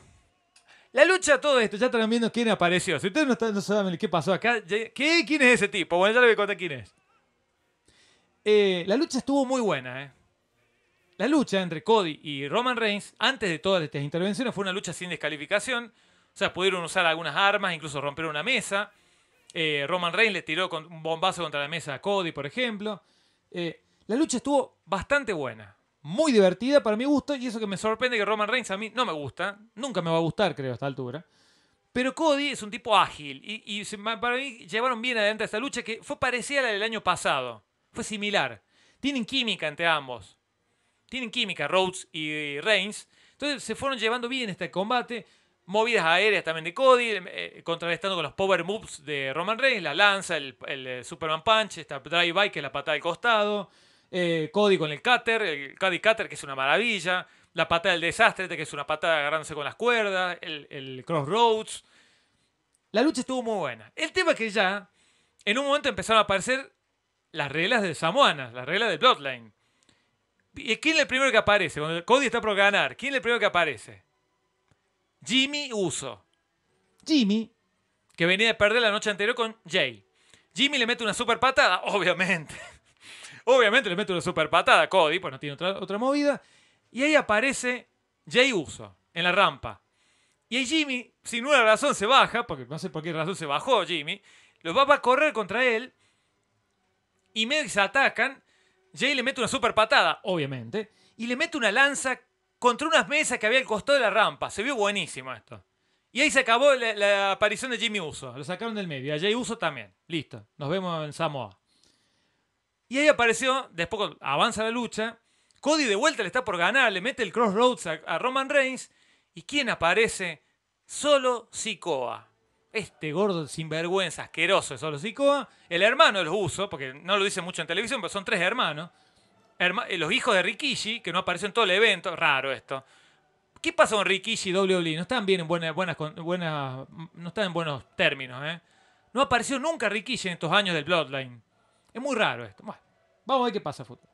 Speaker 1: La lucha, todo esto, ya están viendo quién apareció. Si ustedes no, saben qué pasó acá, ¿quién es ese tipo? Bueno, ya le voy a contar quién es. Eh, la lucha estuvo muy buena, ¿eh? La lucha entre Cody y Roman Reigns, antes de todas estas intervenciones, fue una lucha sin descalificación. O sea, pudieron usar algunas armas, incluso romper una mesa. Eh, Roman Reigns le tiró con un bombazo contra la mesa a Cody, por ejemplo. Eh, la lucha estuvo bastante buena muy divertida para mi gusto, y eso que me sorprende que Roman Reigns a mí no me gusta, nunca me va a gustar, creo, a esta altura. Pero Cody es un tipo ágil, y, para mí llevaron bien adelante esta lucha que fue parecida a la del año pasado, fue similar. Tienen química entre ambos, tienen química Rhodes y Reigns, entonces se fueron llevando bien este combate. Movidas aéreas también de Cody, eh, contrarrestando con los power moves de Roman Reigns, la lanza, el, eh, Superman Punch, esta drive by que es la patada al costado. Eh, Cody con el cutter, el Cody cutter que es una maravilla, la patada del desastre este, que es una patada agarrándose con las cuerdas, el, el crossroads. La lucha estuvo muy buena. El tema es que ya, en un momento empezaron a aparecer las reglas de Samoana, las reglas de Bloodline. ¿Y eh, quién es el primero que aparece? Cuando Cody está por ganar, ¿quién es el primero que aparece? Jimmy Uso. Jimmy, que venía de perder la noche anterior con Jay. Jimmy le mete una super patada, obviamente. Obviamente le mete una super patada a Cody, pues no tiene otra, otra movida. Y ahí aparece Jay Uso en la rampa. Y ahí Jimmy, sin una razón, se baja, porque no sé por qué razón se bajó Jimmy. Los va a correr contra él. Y medio que se atacan. Jay le mete una super patada, obviamente. Y le mete una lanza contra unas mesas que había al costado de la rampa. Se vio buenísimo esto. Y ahí se acabó la, aparición de Jimmy Uso. Lo sacaron del medio. A Jay Uso también. Listo. Nos vemos en Samoa. Y ahí apareció, después avanza la lucha, Cody de vuelta le está por ganar, le mete el crossroads a, Roman Reigns. ¿Y quién aparece? Solo Sikoa. Este gordo sinvergüenza, asqueroso de Solo Sikoa. El hermano de los porque no lo dice mucho en televisión, pero son tres hermanos. Eh, los hijos de Rikishi, que no apareció en todo el evento. Raro esto. ¿Qué pasa con Rikishi y WWE? No están bien en buenas, buenas, buenas, no están en buenos términos, ¿eh? No apareció nunca Rikishi en estos años del Bloodline. Es muy raro esto. Bueno. Vamos a ver qué pasa, fútbol.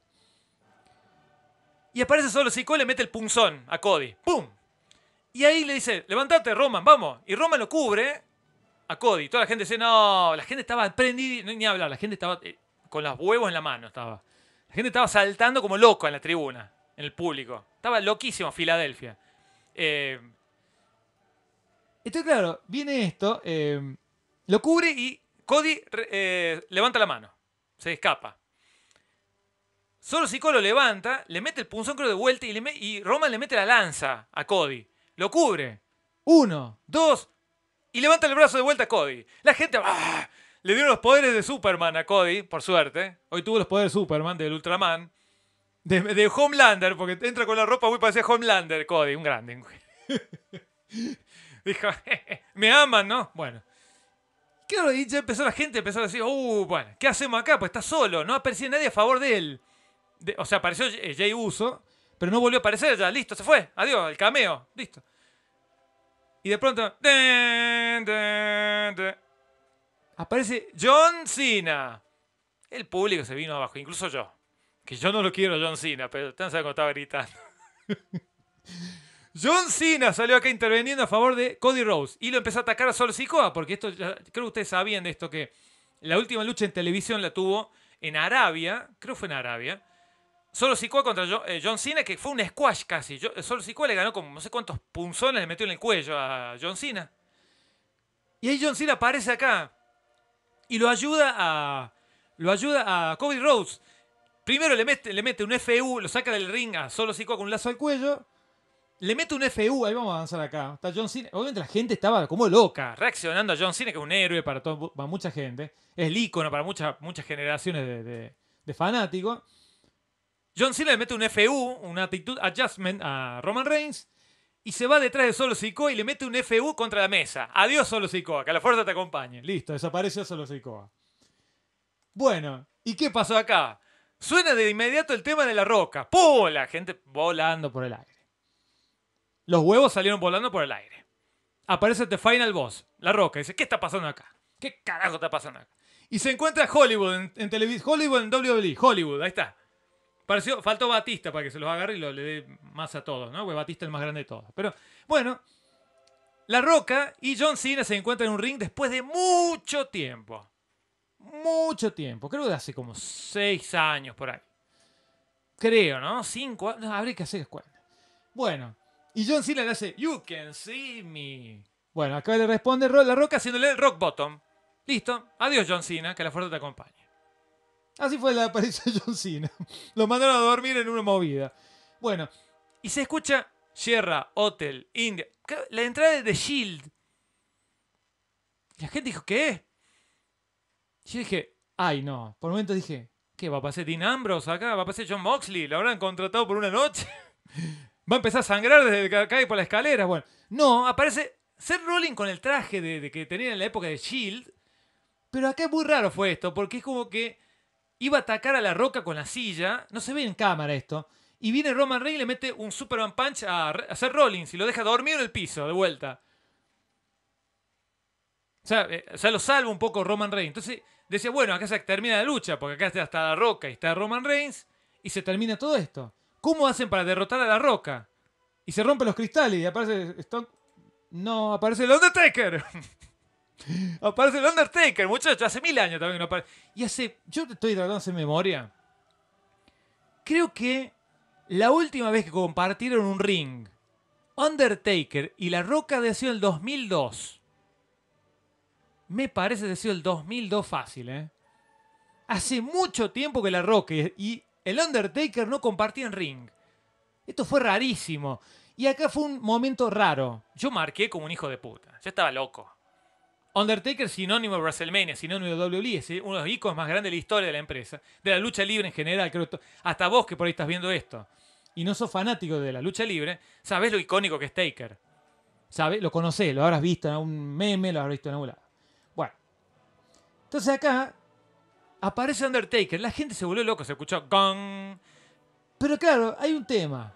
Speaker 1: Y aparece solo si y le mete el punzón a Cody. ¡Pum! Y ahí le dice, levántate, Roman, vamos. Y Roman lo cubre a Cody. Toda la gente dice, no, la gente estaba prendida, no, ni hablar, la gente estaba eh, con los huevos en la mano. estaba. La gente estaba saltando como loco en la tribuna, en el público. Estaba loquísimo Filadelfia. Eh, Estoy claro, viene esto, eh, lo cubre y Cody levanta la mano, se escapa. Solo Sico lo levanta, le mete el punzón creo de vuelta y, le y Roman le mete la lanza a Cody. Lo cubre. Uno, dos, y levanta el brazo de vuelta a Cody. La gente ¡ah! le dio los poderes de Superman a Cody, por suerte. Hoy tuvo los poderes de Superman, del Ultraman. De, Homelander, porque entra con la ropa muy parecida a Homelander, Cody, un grande. Dijo, me aman, ¿no? Bueno. Claro, y ya empezó la gente, empezó a decir, uh, bueno, ¿qué hacemos acá? Pues está solo, no aparecía nadie a favor de él o sea, apareció eh, Jay Uso, pero no volvió a aparecer ya, listo, se fue, adiós, el cameo, listo. Y de pronto, aparece John Cena. El público se vino abajo, incluso yo. Que yo no lo quiero John Cena, pero tan saben cómo estaba gritando. John Cena salió acá interviniendo a favor de Cody Rose. y lo empezó a atacar a Sol Sikoa, porque esto creo que ustedes sabían de esto que la última lucha en televisión la tuvo en Arabia, creo que fue en Arabia, Solo Sikoa contra eh, John Cena, que fue un squash casi. Eh, Solo Sikoa le ganó como no sé cuántos punzones, le metió en el cuello a John Cena. Y ahí John Cena aparece acá y lo ayuda a, lo ayuda a Cody Rhodes. Primero le mete, le mete un FU, lo saca del ring a Solo Sikoa con un lazo al cuello. Le mete un FU, ahí vamos a avanzar acá. Está John Cena. Obviamente la gente estaba como loca, reaccionando a John Cena, que es un héroe para, mucha gente. Es el ícono para muchas generaciones de fanáticos. John Cena le mete un FU, una actitud adjustment a Roman Reigns. Y se va detrás de Solo Sikoa y le mete un FU contra la mesa. Adiós, Solo Sikoa, que la fuerza te acompañe. Listo, desaparece Solo Sikoa. Bueno, ¿y qué pasó acá? Suena de inmediato el tema de la roca. ¡Pum! La gente volando por el aire. Los huevos salieron volando por el aire. Aparece The Final Boss, la roca. Dice, ¿qué está pasando acá? ¿Qué carajo está pasando acá? Y se encuentra Hollywood en, televisión, Hollywood en WWE. Hollywood, ahí está. Pareció, faltó Batista para que se los agarre y lo, le dé más a todos, ¿no? Porque Batista es el más grande de todos. Pero bueno, La Roca y John Cena se encuentran en un ring después de mucho tiempo. Mucho tiempo. Creo que hace como seis años por ahí. Creo, ¿no? Cinco años. habría que hacer cuenta. Bueno, y John Cena le hace, You can see me. Bueno, acá le responde La Roca haciéndole el rock bottom. Listo. Adiós, John Cena. Que la fuerza te acompañe. Así fue la aparición de John Cena. Lo mandaron a dormir en una movida. Bueno, y se escucha Sierra, Hotel, India. La entrada de The Shield. La gente dijo, ¿qué? Yo dije, ay no. Por un momento dije, ¿qué? ¿Va a pasar Dean Ambrose acá? ¿Va a pasar John Moxley? ¿Lo habrán contratado por una noche? ¿Va a empezar a sangrar desde que cae por la escalera? Bueno, no, aparece Seth Rollins con el traje de, que tenía en la época de Shield. Pero acá es muy raro fue esto, porque es como que iba a atacar a la roca con la silla. No se ve en cámara esto. Y viene Roman Reigns y le mete un Superman Punch a, hacer Rollins y lo deja dormido en el piso, de vuelta. Eh, o sea, lo salva un poco Roman Reigns. Entonces decía, bueno, acá se termina la lucha, porque acá está hasta la roca y está Roman Reigns, y se termina todo esto. ¿Cómo hacen para derrotar a la roca? Y se rompen los cristales y aparece Stone... No, aparece el Undertaker. Aparece el Undertaker, muchachos, hace mil años también no aparece. Y hace, yo te estoy tratando de hacer memoria. Creo que la última vez que compartieron un ring, Undertaker y La Roca de sido el 2002. Me parece que ha sido el 2002 fácil, ¿eh? Hace mucho tiempo que La Roca y el Undertaker no compartían ring. Esto fue rarísimo. Y acá fue un momento raro. Yo marqué como un hijo de puta. Yo estaba loco. Undertaker sinónimo de WrestleMania, sinónimo de WWE, es uno de los iconos más grandes de la historia de la empresa, de la lucha libre en general, creo hasta vos que por ahí estás viendo esto y no sos fanático de la lucha libre, sabés lo icónico que es Taker. Lo conocés, lo habrás visto en algún meme, lo habrás visto en algún lado. Bueno. Entonces acá aparece Undertaker, la gente se volvió loco, se escuchó gong. Pero claro, hay un tema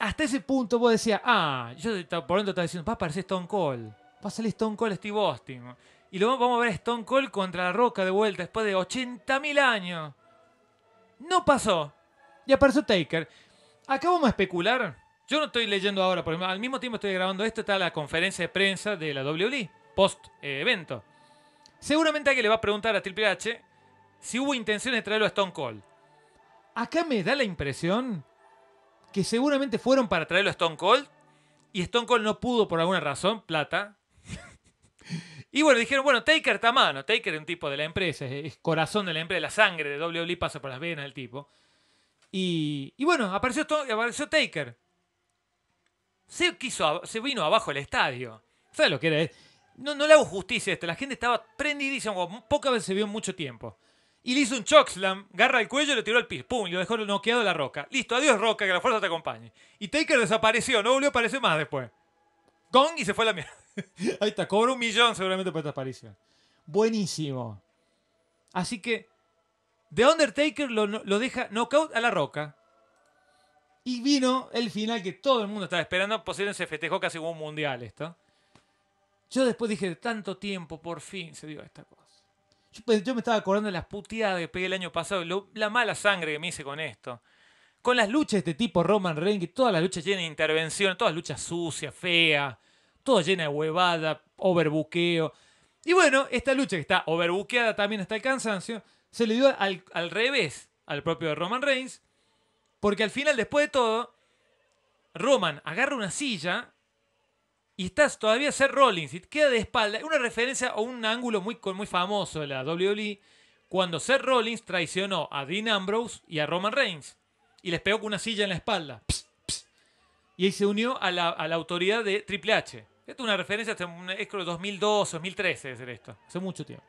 Speaker 1: hasta ese punto vos decías, ah, yo por dentro estaba diciendo, va a Stone Cold pásale Stone Cold Steve Austin. Y luego vamos a ver Stone Cold contra la Roca de vuelta después de 80.000 años. No pasó. Y apareció Taker. Acá vamos a especular. Yo no estoy leyendo ahora, pero al mismo tiempo estoy grabando esto, está la conferencia de prensa de la WWE, post-evento. Seguramente alguien le va a preguntar a Triple H si hubo intención de traerlo a Stone Cold. Acá me da la impresión que seguramente fueron para traerlo a Stone Cold y Stone Cold no pudo por alguna razón, plata, y bueno, dijeron, bueno, Taker está mano. Taker es un tipo de la empresa, es corazón de la empresa, la sangre de WWE pasa por las venas del tipo. Y, y bueno, apareció, apareció Taker. Se, quiso, se vino abajo el estadio. ¿Sabes lo que era? No, no le hago justicia a esto. La gente estaba prendidísima, pocas veces se vio en mucho tiempo. Y le hizo un chokeslam, garra el cuello, y le tiró al piso, pum, y lo dejó noqueado en la roca. Listo, adiós roca, que la fuerza te acompañe. Y Taker desapareció, no volvió a aparecer más después. Gong y se fue a la mierda. Ahí está, cobró un millón seguramente para esta aparición. Buenísimo. Así que The Undertaker lo, deja knockout a la roca. Y vino el final que todo el mundo estaba esperando. Posiblemente se festejó casi como un mundial esto. Yo después dije, tanto tiempo, por fin se dio esta cosa. Yo, me estaba acordando de las puteadas que pegué el año pasado, la mala sangre que me hice con esto. Con las luchas de este tipo, Roman Reigns, que todas las luchas llenas de intervención, todas luchas sucias, feas, todo llena de huevada, overbuqueo. Y bueno, esta lucha que está overbuqueada también hasta el cansancio, se le dio al, revés al propio Roman Reigns, porque al final, después de todo, Roman agarra una silla y estás todavía Seth Rollins y queda de espalda. Una referencia o un ángulo muy, muy famoso de la WWE cuando Seth Rollins traicionó a Dean Ambrose y a Roman Reigns y les pegó con una silla en la espalda. Y ahí se unió a la autoridad de Triple H. Esto es una referencia hasta es de 2002, 2013 de ser esto. Hace mucho tiempo.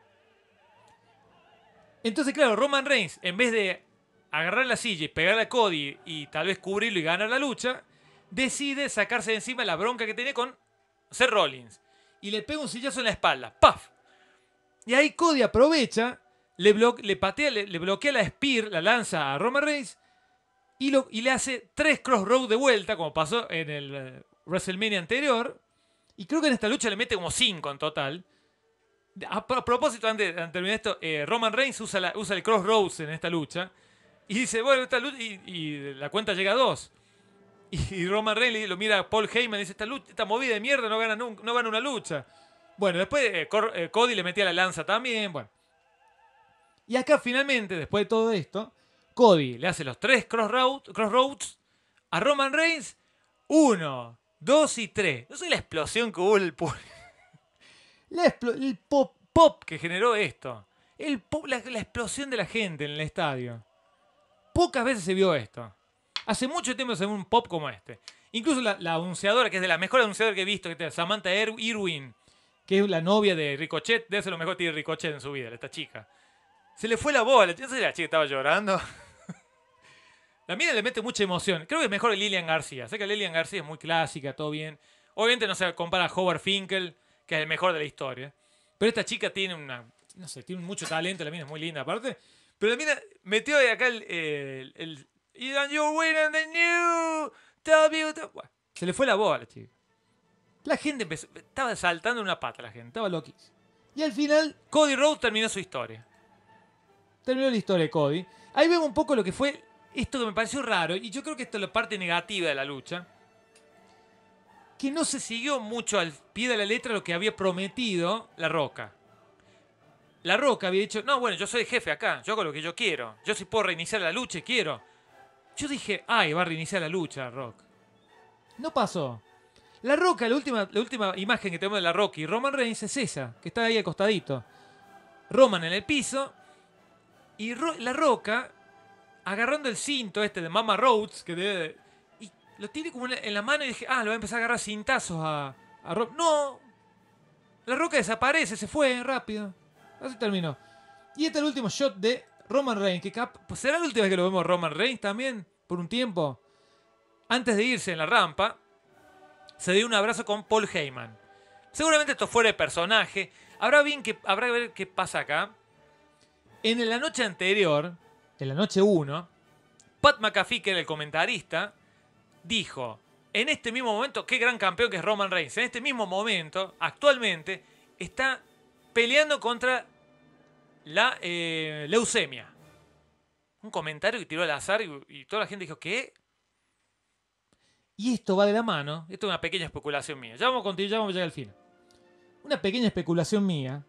Speaker 1: Entonces, claro, Roman Reigns, en vez de agarrar la silla y pegarle a Cody y tal vez cubrirlo y ganar la lucha, decide sacarse de encima la bronca que tiene con Seth Rollins. Y le pega un sillazo en la espalda. ¡Paf! Y ahí Cody aprovecha, le, patea, le, bloquea la spear, la lanza a Roman Reigns y, y le hace tres crossroads de vuelta, como pasó en el eh, WrestleMania anterior. Y creo que en esta lucha le mete como 5 en total. A, propósito, antes de terminar esto, eh, Roman Reigns usa, usa el crossroads en esta lucha. Y dice, bueno, esta lucha. Y, la cuenta llega a 2. Y, Roman Reigns lo mira a Paul Heyman y dice, esta, lucha, esta movida de mierda no gana, no una lucha. Bueno, después eh, eh, Cody le metía la lanza también. Bueno. Y acá finalmente, después de todo esto, Cody le hace los tres crossroads, crossroads a Roman Reigns. 1... Dos y tres. No soy la explosión que hubo el, la el pop, pop, que generó esto. El la, explosión de la gente en el estadio. Pocas veces se vio esto. Hace mucho tiempo se vio un pop como este. Incluso la, anunciadora, que es de la mejor anunciadora que he visto, que Samantha er-, Irwin, que es la novia de Ricochet, debe ser lo mejor que tiene Ricochet en su vida, esta chica. Se le fue la bola, no sé la chica estaba llorando. La mina le mete mucha emoción. Creo que es mejor que Lilian García. Sé que Lilian García es muy clásica, todo bien. Obviamente no se compara a Howard Finkel, que es el mejor de la historia. Pero esta chica tiene una. No sé, tiene mucho talento, la mina es muy linda aparte. Pero la mina metió de acá el. el, the new. se le fue la voz a La chica. La gente empezó, estaba saltando en una pata, la gente, estaba loquísima. Y al final, Cody Rhodes terminó su historia. Terminó la historia de Cody. Ahí vemos un poco lo que fue esto que me pareció raro, y yo creo que esto es la parte negativa de la lucha, que no se siguió mucho al pie de la letra lo que había prometido La Roca. La Roca había dicho, no, bueno, yo soy el jefe acá, yo hago lo que yo quiero, yo sí puedo reiniciar la lucha y quiero. Yo dije, ay, va a reiniciar la lucha, Rock. No pasó. La Roca, la última, la última imagen que tenemos de La Roca y Roman Reigns es esa, que está ahí acostadito. Roman en el piso y La Roca agarrando el cinto este de Mama Rhodes, que debe y lo tiene como en la mano y dije, ah, lo va a empezar a agarrar cintazos a, a No, la roca desaparece, se fue rápido. Así terminó. Y este es el último shot de Roman Reigns, que cap pues, será la última vez que lo vemos Roman Reigns también, por un tiempo. Antes de irse en la rampa, se dio un abrazo con Paul Heyman. Seguramente esto fuera de personaje. Habrá, bien que, habrá que ver qué pasa acá. En la noche anterior, en la noche 1, Pat McAfee, que era el comentarista, dijo, en este mismo momento, qué gran campeón que es Roman Reigns, en este mismo momento, actualmente, está peleando contra la eh, leucemia. Un comentario que tiró al azar y, toda la gente dijo, ¿qué? Y esto va de la mano, esto es una pequeña especulación mía, ya vamos a continuar, ya vamos a llegar al final. Una pequeña especulación mía.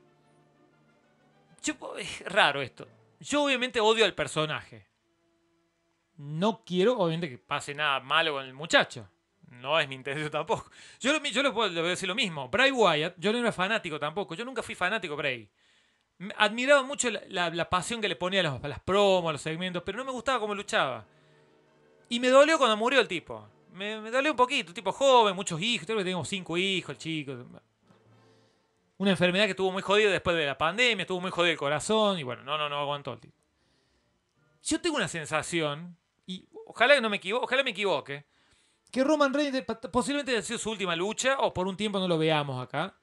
Speaker 1: es raro esto. Yo obviamente odio al personaje. No quiero, obviamente, que pase nada malo con el muchacho. No es mi intención tampoco. Yo, lo, puedo decir lo mismo. Bray Wyatt, yo no era fanático tampoco. Yo nunca fui fanático Bray. Admiraba mucho la, pasión que le ponía a, las promos, a los segmentos, pero no me gustaba cómo luchaba. Y me dolió cuando murió el tipo. Me, dolió un poquito. Tipo joven, muchos hijos. Creo tengo cinco hijos, el chico una enfermedad que estuvo muy jodida después de la pandemia, estuvo muy jodido el corazón y bueno, no, no, no aguantó el Yo tengo una sensación, y ojalá no me equivoque, ojalá me equivoque, que Roman Reigns posiblemente haya sido su última lucha o por un tiempo no lo veamos acá,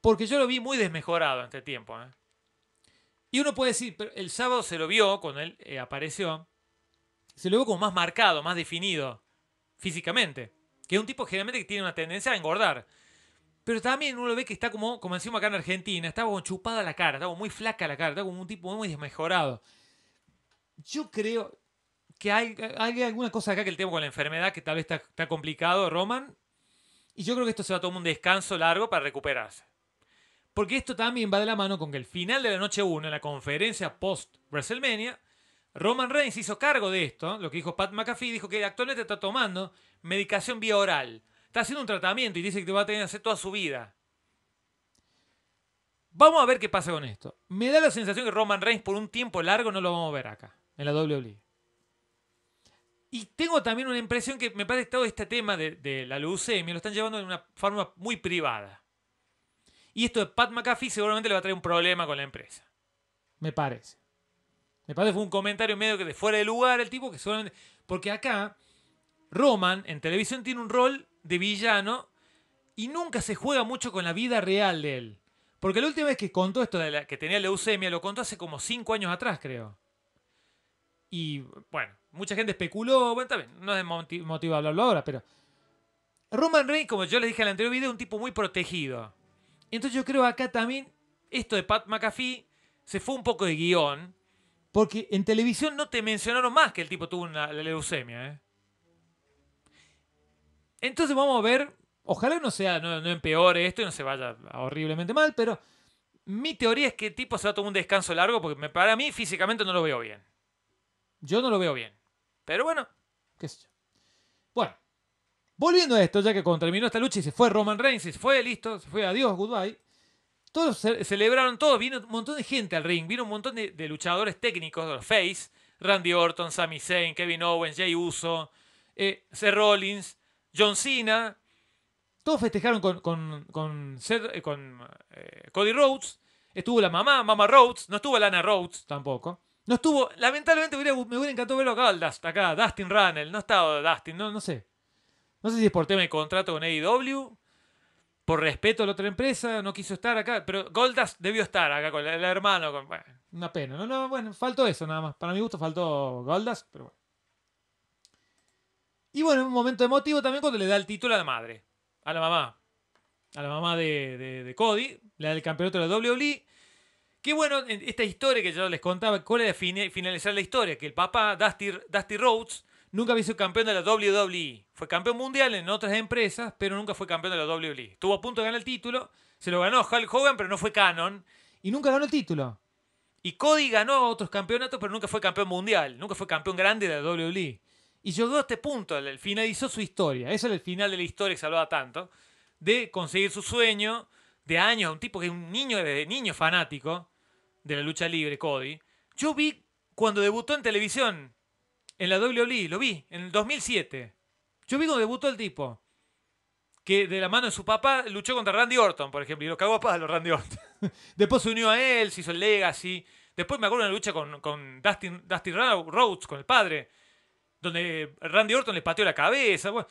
Speaker 1: porque yo lo vi muy desmejorado en este tiempo. ¿eh? Y uno puede decir, pero el sábado se lo vio cuando él eh, apareció, se lo vio como más marcado, más definido físicamente, que es un tipo generalmente que tiene una tendencia a engordar. Pero también uno lo ve que está como, como encima acá en Argentina, está como chupada la cara, está muy flaca la cara, está como un tipo muy desmejorado. Yo creo que hay, alguna cosa acá que el tema con la enfermedad que tal vez está, complicado, Roman. Y yo creo que esto se va a tomar un descanso largo para recuperarse. Porque esto también va de la mano con que el final de la noche 1, en la conferencia post-WrestleMania, Roman Reigns hizo cargo de esto, lo que dijo Pat McAfee, dijo que actualmente está tomando medicación vía oral. Está haciendo un tratamiento y dice que te va a tener que hacer toda su vida. Vamos a ver qué pasa con esto. Me da la sensación que Roman Reigns por un tiempo largo no lo vamos a ver acá, en la WWE. Y tengo también una impresión que me parece que todo este tema de, de la leucemia lo están llevando de una forma muy privada. Y esto de Pat McAfee seguramente le va a traer un problema con la empresa. Me parece. Me parece que fue un comentario medio que de fuera de lugar el tipo que seguramente... Porque acá Roman en televisión tiene un rol de villano y nunca se juega mucho con la vida real de él. Porque la última vez que contó esto de la, que tenía leucemia, lo contó hace como 5 años atrás, creo. Y bueno, mucha gente especuló, bueno, también no es motivo de hablarlo ahora, pero Roman Reigns, como yo les dije en el anterior video, es un tipo muy protegido. Entonces yo creo acá también esto de Pat McAfee se fue un poco de guión, porque en televisión no te mencionaron más que el tipo tuvo una leucemia, ¿eh? Entonces vamos a ver, ojalá no sea, no, empeore esto y no se vaya horriblemente mal, pero mi teoría es que el tipo se va a tomar un descanso largo porque para mí físicamente no lo veo bien. Yo no lo veo bien. Pero bueno, qué sé yo. Bueno, volviendo a esto, ya que cuando terminó esta lucha y se fue Roman Reigns, y se fue, listo, se fue, adiós, goodbye. Todos celebraron, todos, vino un montón de gente al ring, vino un montón de, luchadores técnicos, de los Face, Randy Orton, Sami Zayn, Kevin Owens, Jay Uso, eh, C. Rollins, John Cena. Todos festejaron con, con, eh, eh, Cody Rhodes. Estuvo la mamá, Mama Rhodes. No estuvo Lana Rhodes tampoco. No estuvo, lamentablemente me hubiera encantado verlo acá, acá Dustin Runnell. No estaba Dustin, no, sé. No sé si es por tema de contrato con AEW, por respeto a la otra empresa, no quiso estar acá, pero Goldas debió estar acá con el hermano. una pena, no, no, bueno, faltó eso nada más. Para mi gusto faltó Goldas, pero bueno. Y bueno, en un momento emotivo también cuando le da el título a la madre, a la mamá, a la mamá de, de, de Cody, la del campeonato de la WWE. Qué bueno, esta historia que yo les contaba, ¿cuál era finalizar la historia? Que el papá, Dusty, Dusty Rhodes, nunca había sido campeón de la WWE. Fue campeón mundial en otras empresas, pero nunca fue campeón de la WWE. Estuvo a punto de ganar el título, se lo ganó Hulk Hogan, pero no fue canon. Y nunca ganó el título. Y Cody ganó otros campeonatos, pero nunca fue campeón mundial, nunca fue campeón grande de la WWE. Y llegó a este punto, el finalizó su historia. Eso es el final de la historia que se hablaba tanto. De conseguir su sueño de años, un tipo que es un niño niño fanático de la lucha libre, Cody. Yo vi cuando debutó en televisión, en la WWE, lo vi, en el 2007. Yo vi cuando debutó el tipo, que de la mano de su papá luchó contra Randy Orton, por ejemplo, y lo cagó a los Randy Orton. Después se unió a él, se hizo el Legacy. Después me acuerdo de una lucha con, con Dustin, Dustin Rhodes, con el padre donde Randy Orton le pateó la cabeza. Bueno.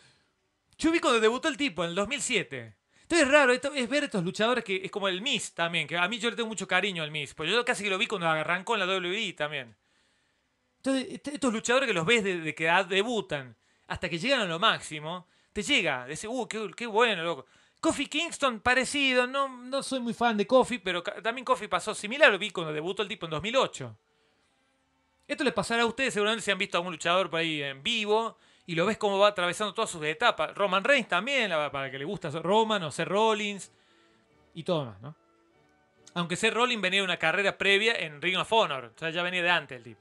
Speaker 1: Yo vi cuando debutó el tipo, en el 2007. Entonces es raro, es ver estos luchadores que es como el Miss también, que a mí yo le tengo mucho cariño al Miss, porque yo casi que lo vi cuando arrancó en la WWE también. Entonces, estos luchadores que los ves de que debutan hasta que llegan a lo máximo, te llega, dices, uh, qué, qué, bueno, loco. Kofi Kingston, parecido, no, no soy muy fan de Coffee pero también Coffee pasó similar, lo vi cuando debutó el tipo en 2008. Esto les pasará a ustedes, seguramente si han visto a algún luchador por ahí en vivo y lo ves cómo va atravesando todas sus etapas. Roman Reigns también, para que le gusta Roman o Seth Rollins y todo más, ¿no? Aunque Seth Rollins venía de una carrera previa en Ring of Honor, o sea, ya venía de antes el tipo.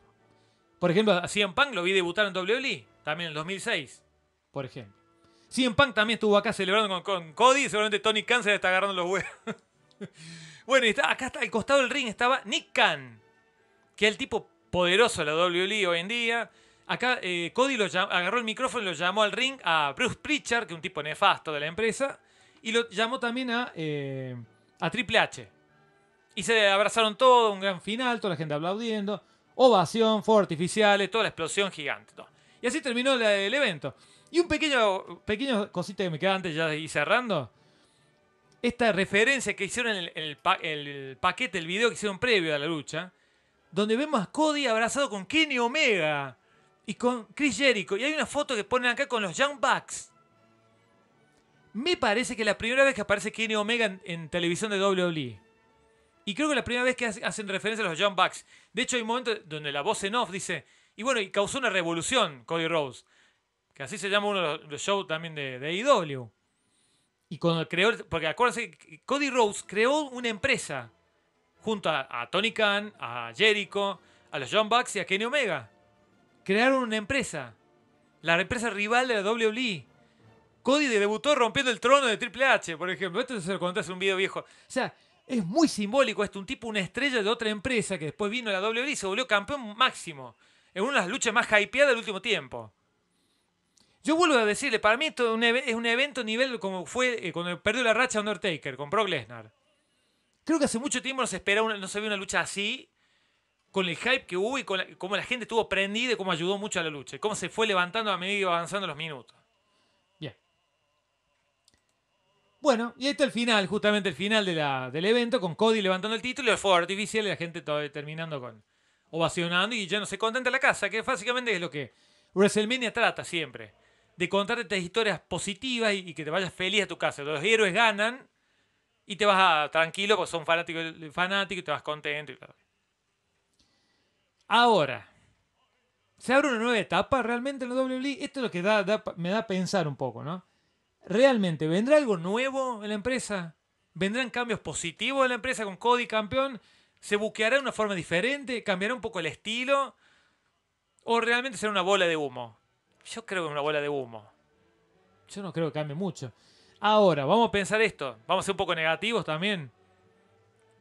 Speaker 1: Por ejemplo, a CM Punk lo vi debutar en WWE, también en el 2006, por ejemplo. CM Punk también estuvo acá celebrando con, Cody, seguramente Tony Khan se le está agarrando los huevos. bueno, y está, acá está, al costado del ring estaba Nick Khan, que el tipo poderoso la WWE hoy en día. Acá eh, Cody lo agarró el micrófono y lo llamó al ring a Bruce Pritchard, que es un tipo nefasto de la empresa, y lo llamó también a, eh, Triple H. Y se abrazaron todo, un gran final, toda la gente aplaudiendo, ovación, fuego artificial. toda la explosión gigante. Y así terminó el evento. Y un pequeño, pequeño cosita que me queda antes ya de ir cerrando. Esta referencia que hicieron en el paquete, el video que hicieron previo a la lucha, donde vemos a Cody abrazado con Kenny Omega y con Chris Jericho. Y hay una foto que ponen acá con los Young Bucks. Me parece que es la primera vez que aparece Kenny Omega en, televisión de WWE. Y creo que es la primera vez que hacen referencia a los Young Bucks. De hecho, hay un momento donde la voz en off dice. Y bueno, y causó una revolución Cody Rose. Que así se llama uno de los shows también de, de e Y cuando creó. Porque acuérdense que Cody Rose creó una empresa junto a, Tony Khan, a Jericho, a los John Bucks y a Kenny Omega. Crearon una empresa, la empresa rival de la WWE. Cody debutó rompiendo el trono de Triple H, por ejemplo. Esto se lo conté en un video viejo. O sea, es muy simbólico esto. Un tipo, una estrella de otra empresa que después vino a la WWE y se volvió campeón máximo. En una de las luchas más hypeadas del último tiempo. Yo vuelvo a decirle, para mí esto es un evento nivel como fue eh, cuando perdió la racha Undertaker con Brock Lesnar. Creo que hace mucho tiempo se esperaba, no se había una lucha así, con el hype que hubo y con la, la gente estuvo prendida y cómo ayudó mucho a la lucha. Y cómo se fue levantando a medida que iba avanzando los minutos. Bien. Bueno, y ahí está el final, justamente el final del evento, con Cody levantando el título, y el fuego artificial y la gente todavía terminando con ovacionando y ya no se contenta la casa, que básicamente es lo que WrestleMania trata siempre. De contarte estas historias positivas y, y que te vayas feliz a tu casa. Los héroes ganan y te vas tranquilo, porque son fanático, fanático y te vas contento. Y Ahora, se abre una nueva etapa realmente en la WWE. Esto es lo que me da a pensar un poco, ¿no? Realmente, ¿vendrá algo nuevo en la empresa? ¿Vendrán cambios positivos en la empresa con Cody campeón? ¿Se buqueará de una forma diferente? ¿Cambiará un poco el estilo? ¿O realmente será una bola de humo? Yo creo que es una bola de humo. Yo no creo que cambie mucho. Ahora, vamos a pensar esto. Vamos a ser un poco negativos también.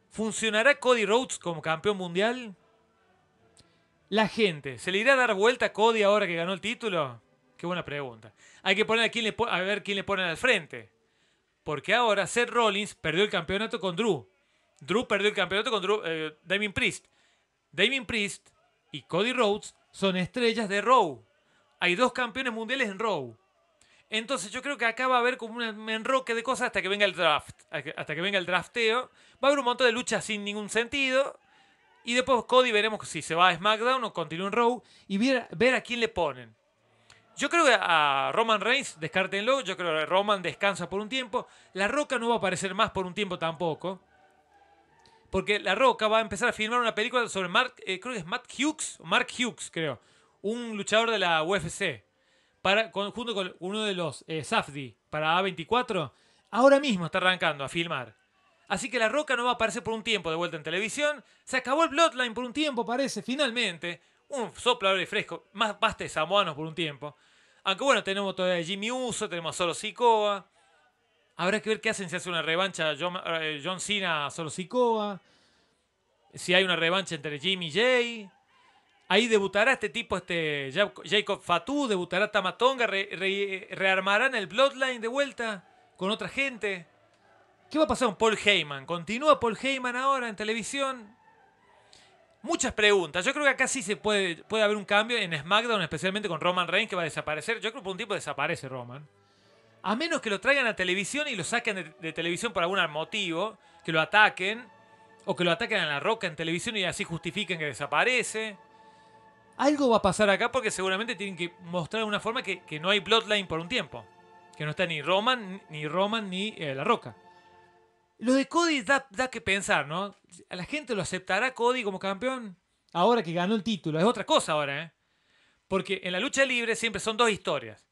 Speaker 1: ¿Funcionará Cody Rhodes como campeón mundial? La gente, ¿se le irá a dar vuelta a Cody ahora que ganó el título? Qué buena pregunta. Hay que poner a, le a ver quién le ponen al frente. Porque ahora Seth Rollins perdió el campeonato con Drew. Drew perdió el campeonato con Drew, eh, Damien Priest. Damien Priest y Cody Rhodes son estrellas de Raw. Hay dos campeones mundiales en Raw. Entonces yo creo que acá va a haber como un enroque de cosas hasta que venga el draft, hasta que venga el drafteo. Va a haber un montón de luchas sin ningún sentido. Y después Cody veremos si se va a SmackDown o continúa en Raw y ver, a quién le ponen. Yo creo que a Roman Reigns, descártenlo. Yo creo que Roman descansa por un tiempo. La Roca no va a aparecer más por un tiempo tampoco. Porque La Roca va a empezar a filmar una película sobre Mark, eh, creo que es Matt Hughes, Mark Hughes, creo. Un luchador de la UFC con, junto con uno de los eh, Safdi para A24, ahora mismo está arrancando a filmar. Así que La Roca no va a aparecer por un tiempo de vuelta en televisión. Se acabó el Bloodline por un tiempo, parece, finalmente. Un soplo y fresco. Más paste samoanos por un tiempo. Aunque bueno, tenemos todavía Jimmy Uso, tenemos a Solo Sikoa. Habrá que ver qué hacen si hace una revancha John, eh, Cena a Solo Sikoa. Si hay una revancha entre Jimmy y Jay. Ahí debutará este tipo, este Jacob Fatu, debutará Tamatonga, rearmarán el Bloodline de vuelta con otra gente. ¿Qué va a pasar con Paul Heyman? ¿Continúa Paul Heyman ahora en televisión? Muchas preguntas. Yo creo que acá sí se puede, puede haber un cambio en SmackDown, especialmente con Roman Reigns, que va a desaparecer. Yo creo que por un tipo desaparece Roman. A menos que lo traigan a televisión y lo saquen de, de televisión por algún motivo, que lo ataquen, o que lo ataquen a la roca en televisión y así justifiquen que desaparece algo va a pasar acá porque seguramente tienen que mostrar de una forma que, no hay Bloodline por un tiempo. Que no está ni Roman, ni Roman, ni eh, La Roca. Lo de Cody da, que pensar, ¿no? ¿A la gente lo aceptará Cody como campeón? Ahora que ganó el título. Es otra cosa ahora, ¿eh? Porque en la lucha libre siempre son dos historias.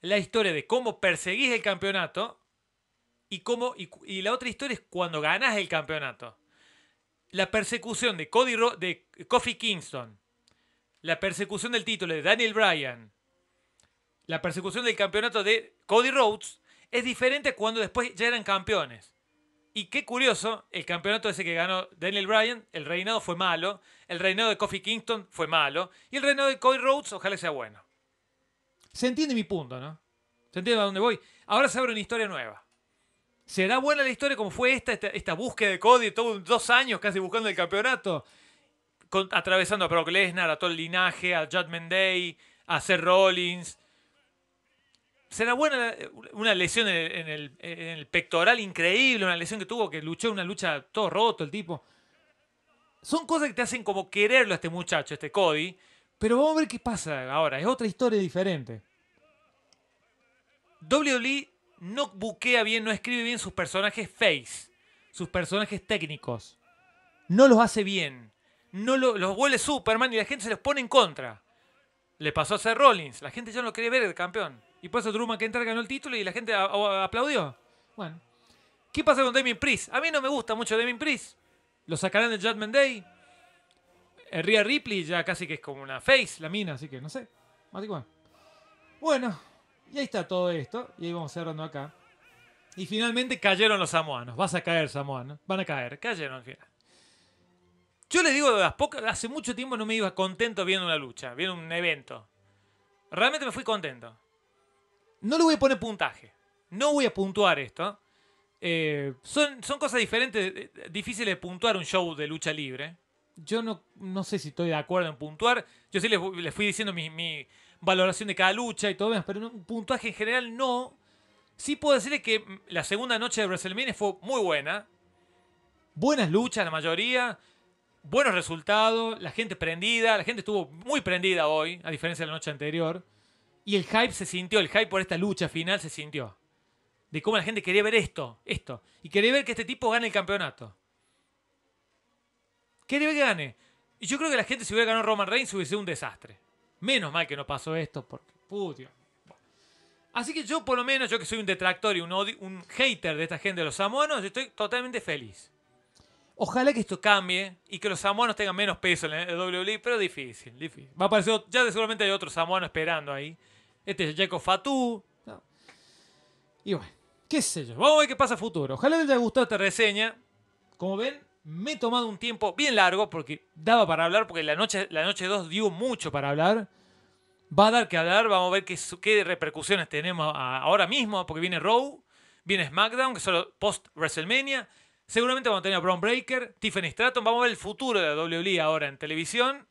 Speaker 1: La historia de cómo perseguís el campeonato y, cómo, y, la otra historia es cuando ganás el campeonato. La persecución de Cody de Kofi Kingston la persecución del título de Daniel Bryan, la persecución del campeonato de Cody Rhodes, es diferente cuando después ya eran campeones. Y qué curioso, el campeonato ese que ganó Daniel Bryan, el reinado fue malo, el reinado de Kofi Kingston fue malo, y el reinado de Cody Rhodes ojalá sea bueno. Se entiende mi punto, ¿no? ¿Se entiende a dónde voy? Ahora se abre una historia nueva. ¿Será buena la historia como fue esta, esta, búsqueda de Cody, todos dos años casi buscando el campeonato? atravesando a Brock Lesnar, a todo el linaje, a Judgment Day, a Seth Rollins. Será buena una lesión en el, pectoral increíble, una lesión que tuvo, que luchó una lucha todo roto el tipo. Son cosas que te hacen como quererlo a este muchacho, este Cody. Pero vamos a ver qué pasa ahora. Es otra historia diferente. WWE no buquea bien, no escribe bien sus personajes face, sus personajes técnicos. No los hace bien los huele Superman y la gente se los pone en contra. Le pasó a ser Rollins. La gente ya no lo quiere ver el campeón. Y por eso Truman que entra ganó el título y la gente aplaudió. Bueno. ¿Qué pasa con Damien Priest? A mí no me gusta mucho Damien Priest. Lo sacarán de Judgment Day. Rhea Ripley ya casi que es como una face, la mina, así que no sé. Más igual. Bueno, y ahí está todo esto. Y ahí vamos cerrando acá. Y finalmente cayeron los samoanos. Vas a caer, samoanos. Van a caer. Cayeron al yo les digo hace mucho tiempo no me iba contento viendo una lucha, viendo un evento. Realmente me fui contento. No le voy a poner puntaje. No voy a puntuar esto. Eh, son, son cosas diferentes, eh, Difícil de puntuar un show de lucha libre. Yo no, sé si estoy de acuerdo en puntuar. Yo sí les, fui diciendo mi, valoración de cada lucha y todo demás, pero un puntaje en general no. Sí puedo decirles que mm, la segunda noche de WrestleMania fue muy buena. Buenas luchas, la mayoría buenos resultados, la gente prendida, la gente estuvo muy prendida hoy, a diferencia de la noche anterior. Y el hype se sintió, el hype por esta lucha final se sintió. De cómo la gente quería ver esto, esto. Y quería ver que este tipo gane el campeonato. Quería ver que gane. Y yo creo que la gente si hubiera ganado Roman Reigns hubiese sido un desastre. Menos mal que no pasó esto, porque... Así que yo por lo menos, yo que soy un detractor y un, un hater de esta gente de los samoanos, estoy totalmente feliz. Ojalá que esto cambie y que los samuanos tengan menos peso en el WWE, pero difícil, difícil. Va a aparecer, ya seguramente hay otro samuano esperando ahí. Este es Jacob Fatu. Y bueno, qué sé yo. Vamos a ver qué pasa futuro. Ojalá les haya gustado esta reseña. Como ven, me he tomado un tiempo bien largo porque daba para hablar, porque la noche, la noche 2 dio mucho para hablar. Va a dar que hablar, vamos a ver qué, qué repercusiones tenemos ahora mismo, porque viene Raw, viene SmackDown, que solo post WrestleMania. Seguramente vamos a tener a Brown Breaker, Tiffany Stratton. Vamos a ver el futuro de la WWE ahora en televisión.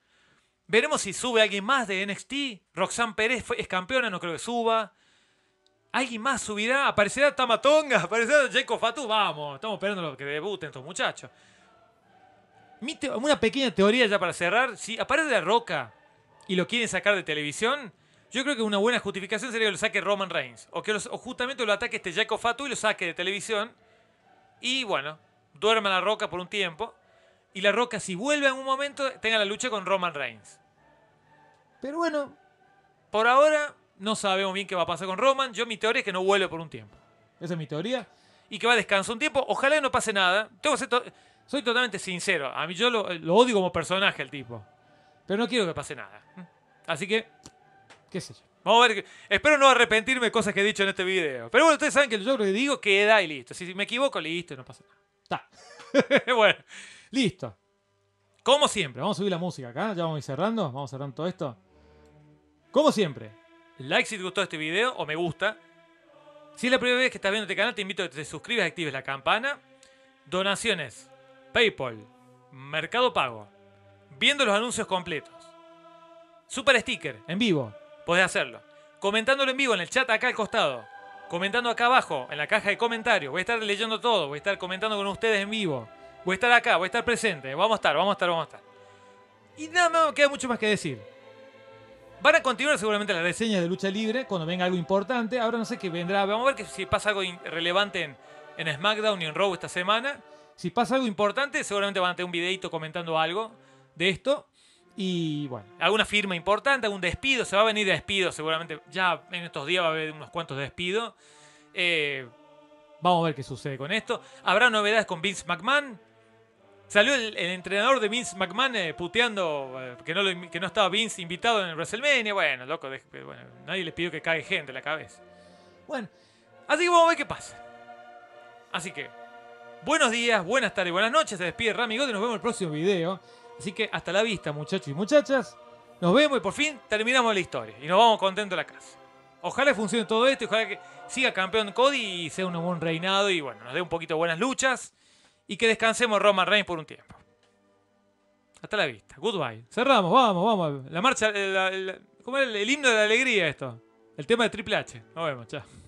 Speaker 1: Veremos si sube alguien más de NXT. Roxanne Pérez es campeona, no creo que suba. ¿Alguien más subirá? ¿Aparecerá Tamatonga? ¿Aparecerá Jacob Fatu? Vamos, estamos esperando que debuten estos muchachos. una pequeña teoría ya para cerrar. Si aparece La Roca y lo quieren sacar de televisión, yo creo que una buena justificación sería que lo saque Roman Reigns. O que justamente lo ataque este Jacob Fatu y lo saque de televisión. Y bueno, duerma la roca por un tiempo y la roca si vuelve en un momento tenga la lucha con Roman Reigns. Pero bueno, por ahora no sabemos bien qué va a pasar con Roman. Yo mi teoría es que no vuelve por un tiempo. Esa es mi teoría. Y que va a descansar un tiempo. Ojalá no pase nada. Tengo soy totalmente sincero. A mí yo lo, odio como personaje el tipo. Pero no quiero que pase nada. Así que, qué sé yo. Vamos a ver. Espero no arrepentirme de cosas que he dicho en este video. Pero bueno, ustedes saben que yo lo que digo queda y listo. Si me equivoco, listo, no pasa nada. Está. bueno, listo. Como siempre, vamos a subir la música acá. Ya vamos a ir cerrando. Vamos cerrando todo esto. Como siempre, like si te gustó este video o me gusta. Si es la primera vez que estás viendo este canal, te invito a que te suscribas, y actives la campana. Donaciones, PayPal, Mercado Pago. Viendo los anuncios completos. Super sticker. En vivo. Podés hacerlo. Comentándolo en vivo en el chat acá al costado comentando acá abajo, en la caja de comentarios. Voy a estar leyendo todo, voy a estar comentando con ustedes en vivo. Voy a estar acá, voy a estar presente. Vamos a estar, vamos a estar, vamos a estar. Y nada no queda mucho más que decir. Van a continuar seguramente las reseñas de lucha libre cuando venga algo importante. Ahora no sé qué vendrá. Vamos a ver si pasa algo relevante en, en SmackDown y en Raw esta semana. Si pasa algo importante, seguramente van a tener un videito comentando algo de esto. Y bueno. ¿Alguna firma importante? ¿Algún despido? Se va a venir despido seguramente. Ya en estos días va a haber unos cuantos despidos. Eh, vamos a ver qué sucede con esto. ¿Habrá novedades con Vince McMahon? Salió el, entrenador de Vince McMahon eh, puteando eh, que, no estaba Vince invitado en el WrestleMania. Bueno, loco, nadie les pidió que caiga gente en la cabeza. Bueno, así que vamos a ver qué pasa. Así que, buenos días, buenas tardes, buenas noches. Se despide Rami y nos vemos en el próximo video. Así que hasta la vista, muchachos y muchachas. Nos vemos y por fin terminamos la historia. Y nos vamos contentos a la casa. Ojalá funcione todo esto ojalá que siga campeón Cody y sea un buen reinado y bueno, nos dé un poquito de buenas luchas y que descansemos Roman Reigns por un tiempo. Hasta la vista. Goodbye. Cerramos, vamos, vamos. La marcha, ¿cómo era el, el himno de la alegría esto? El tema de Triple H. Nos vemos, chao.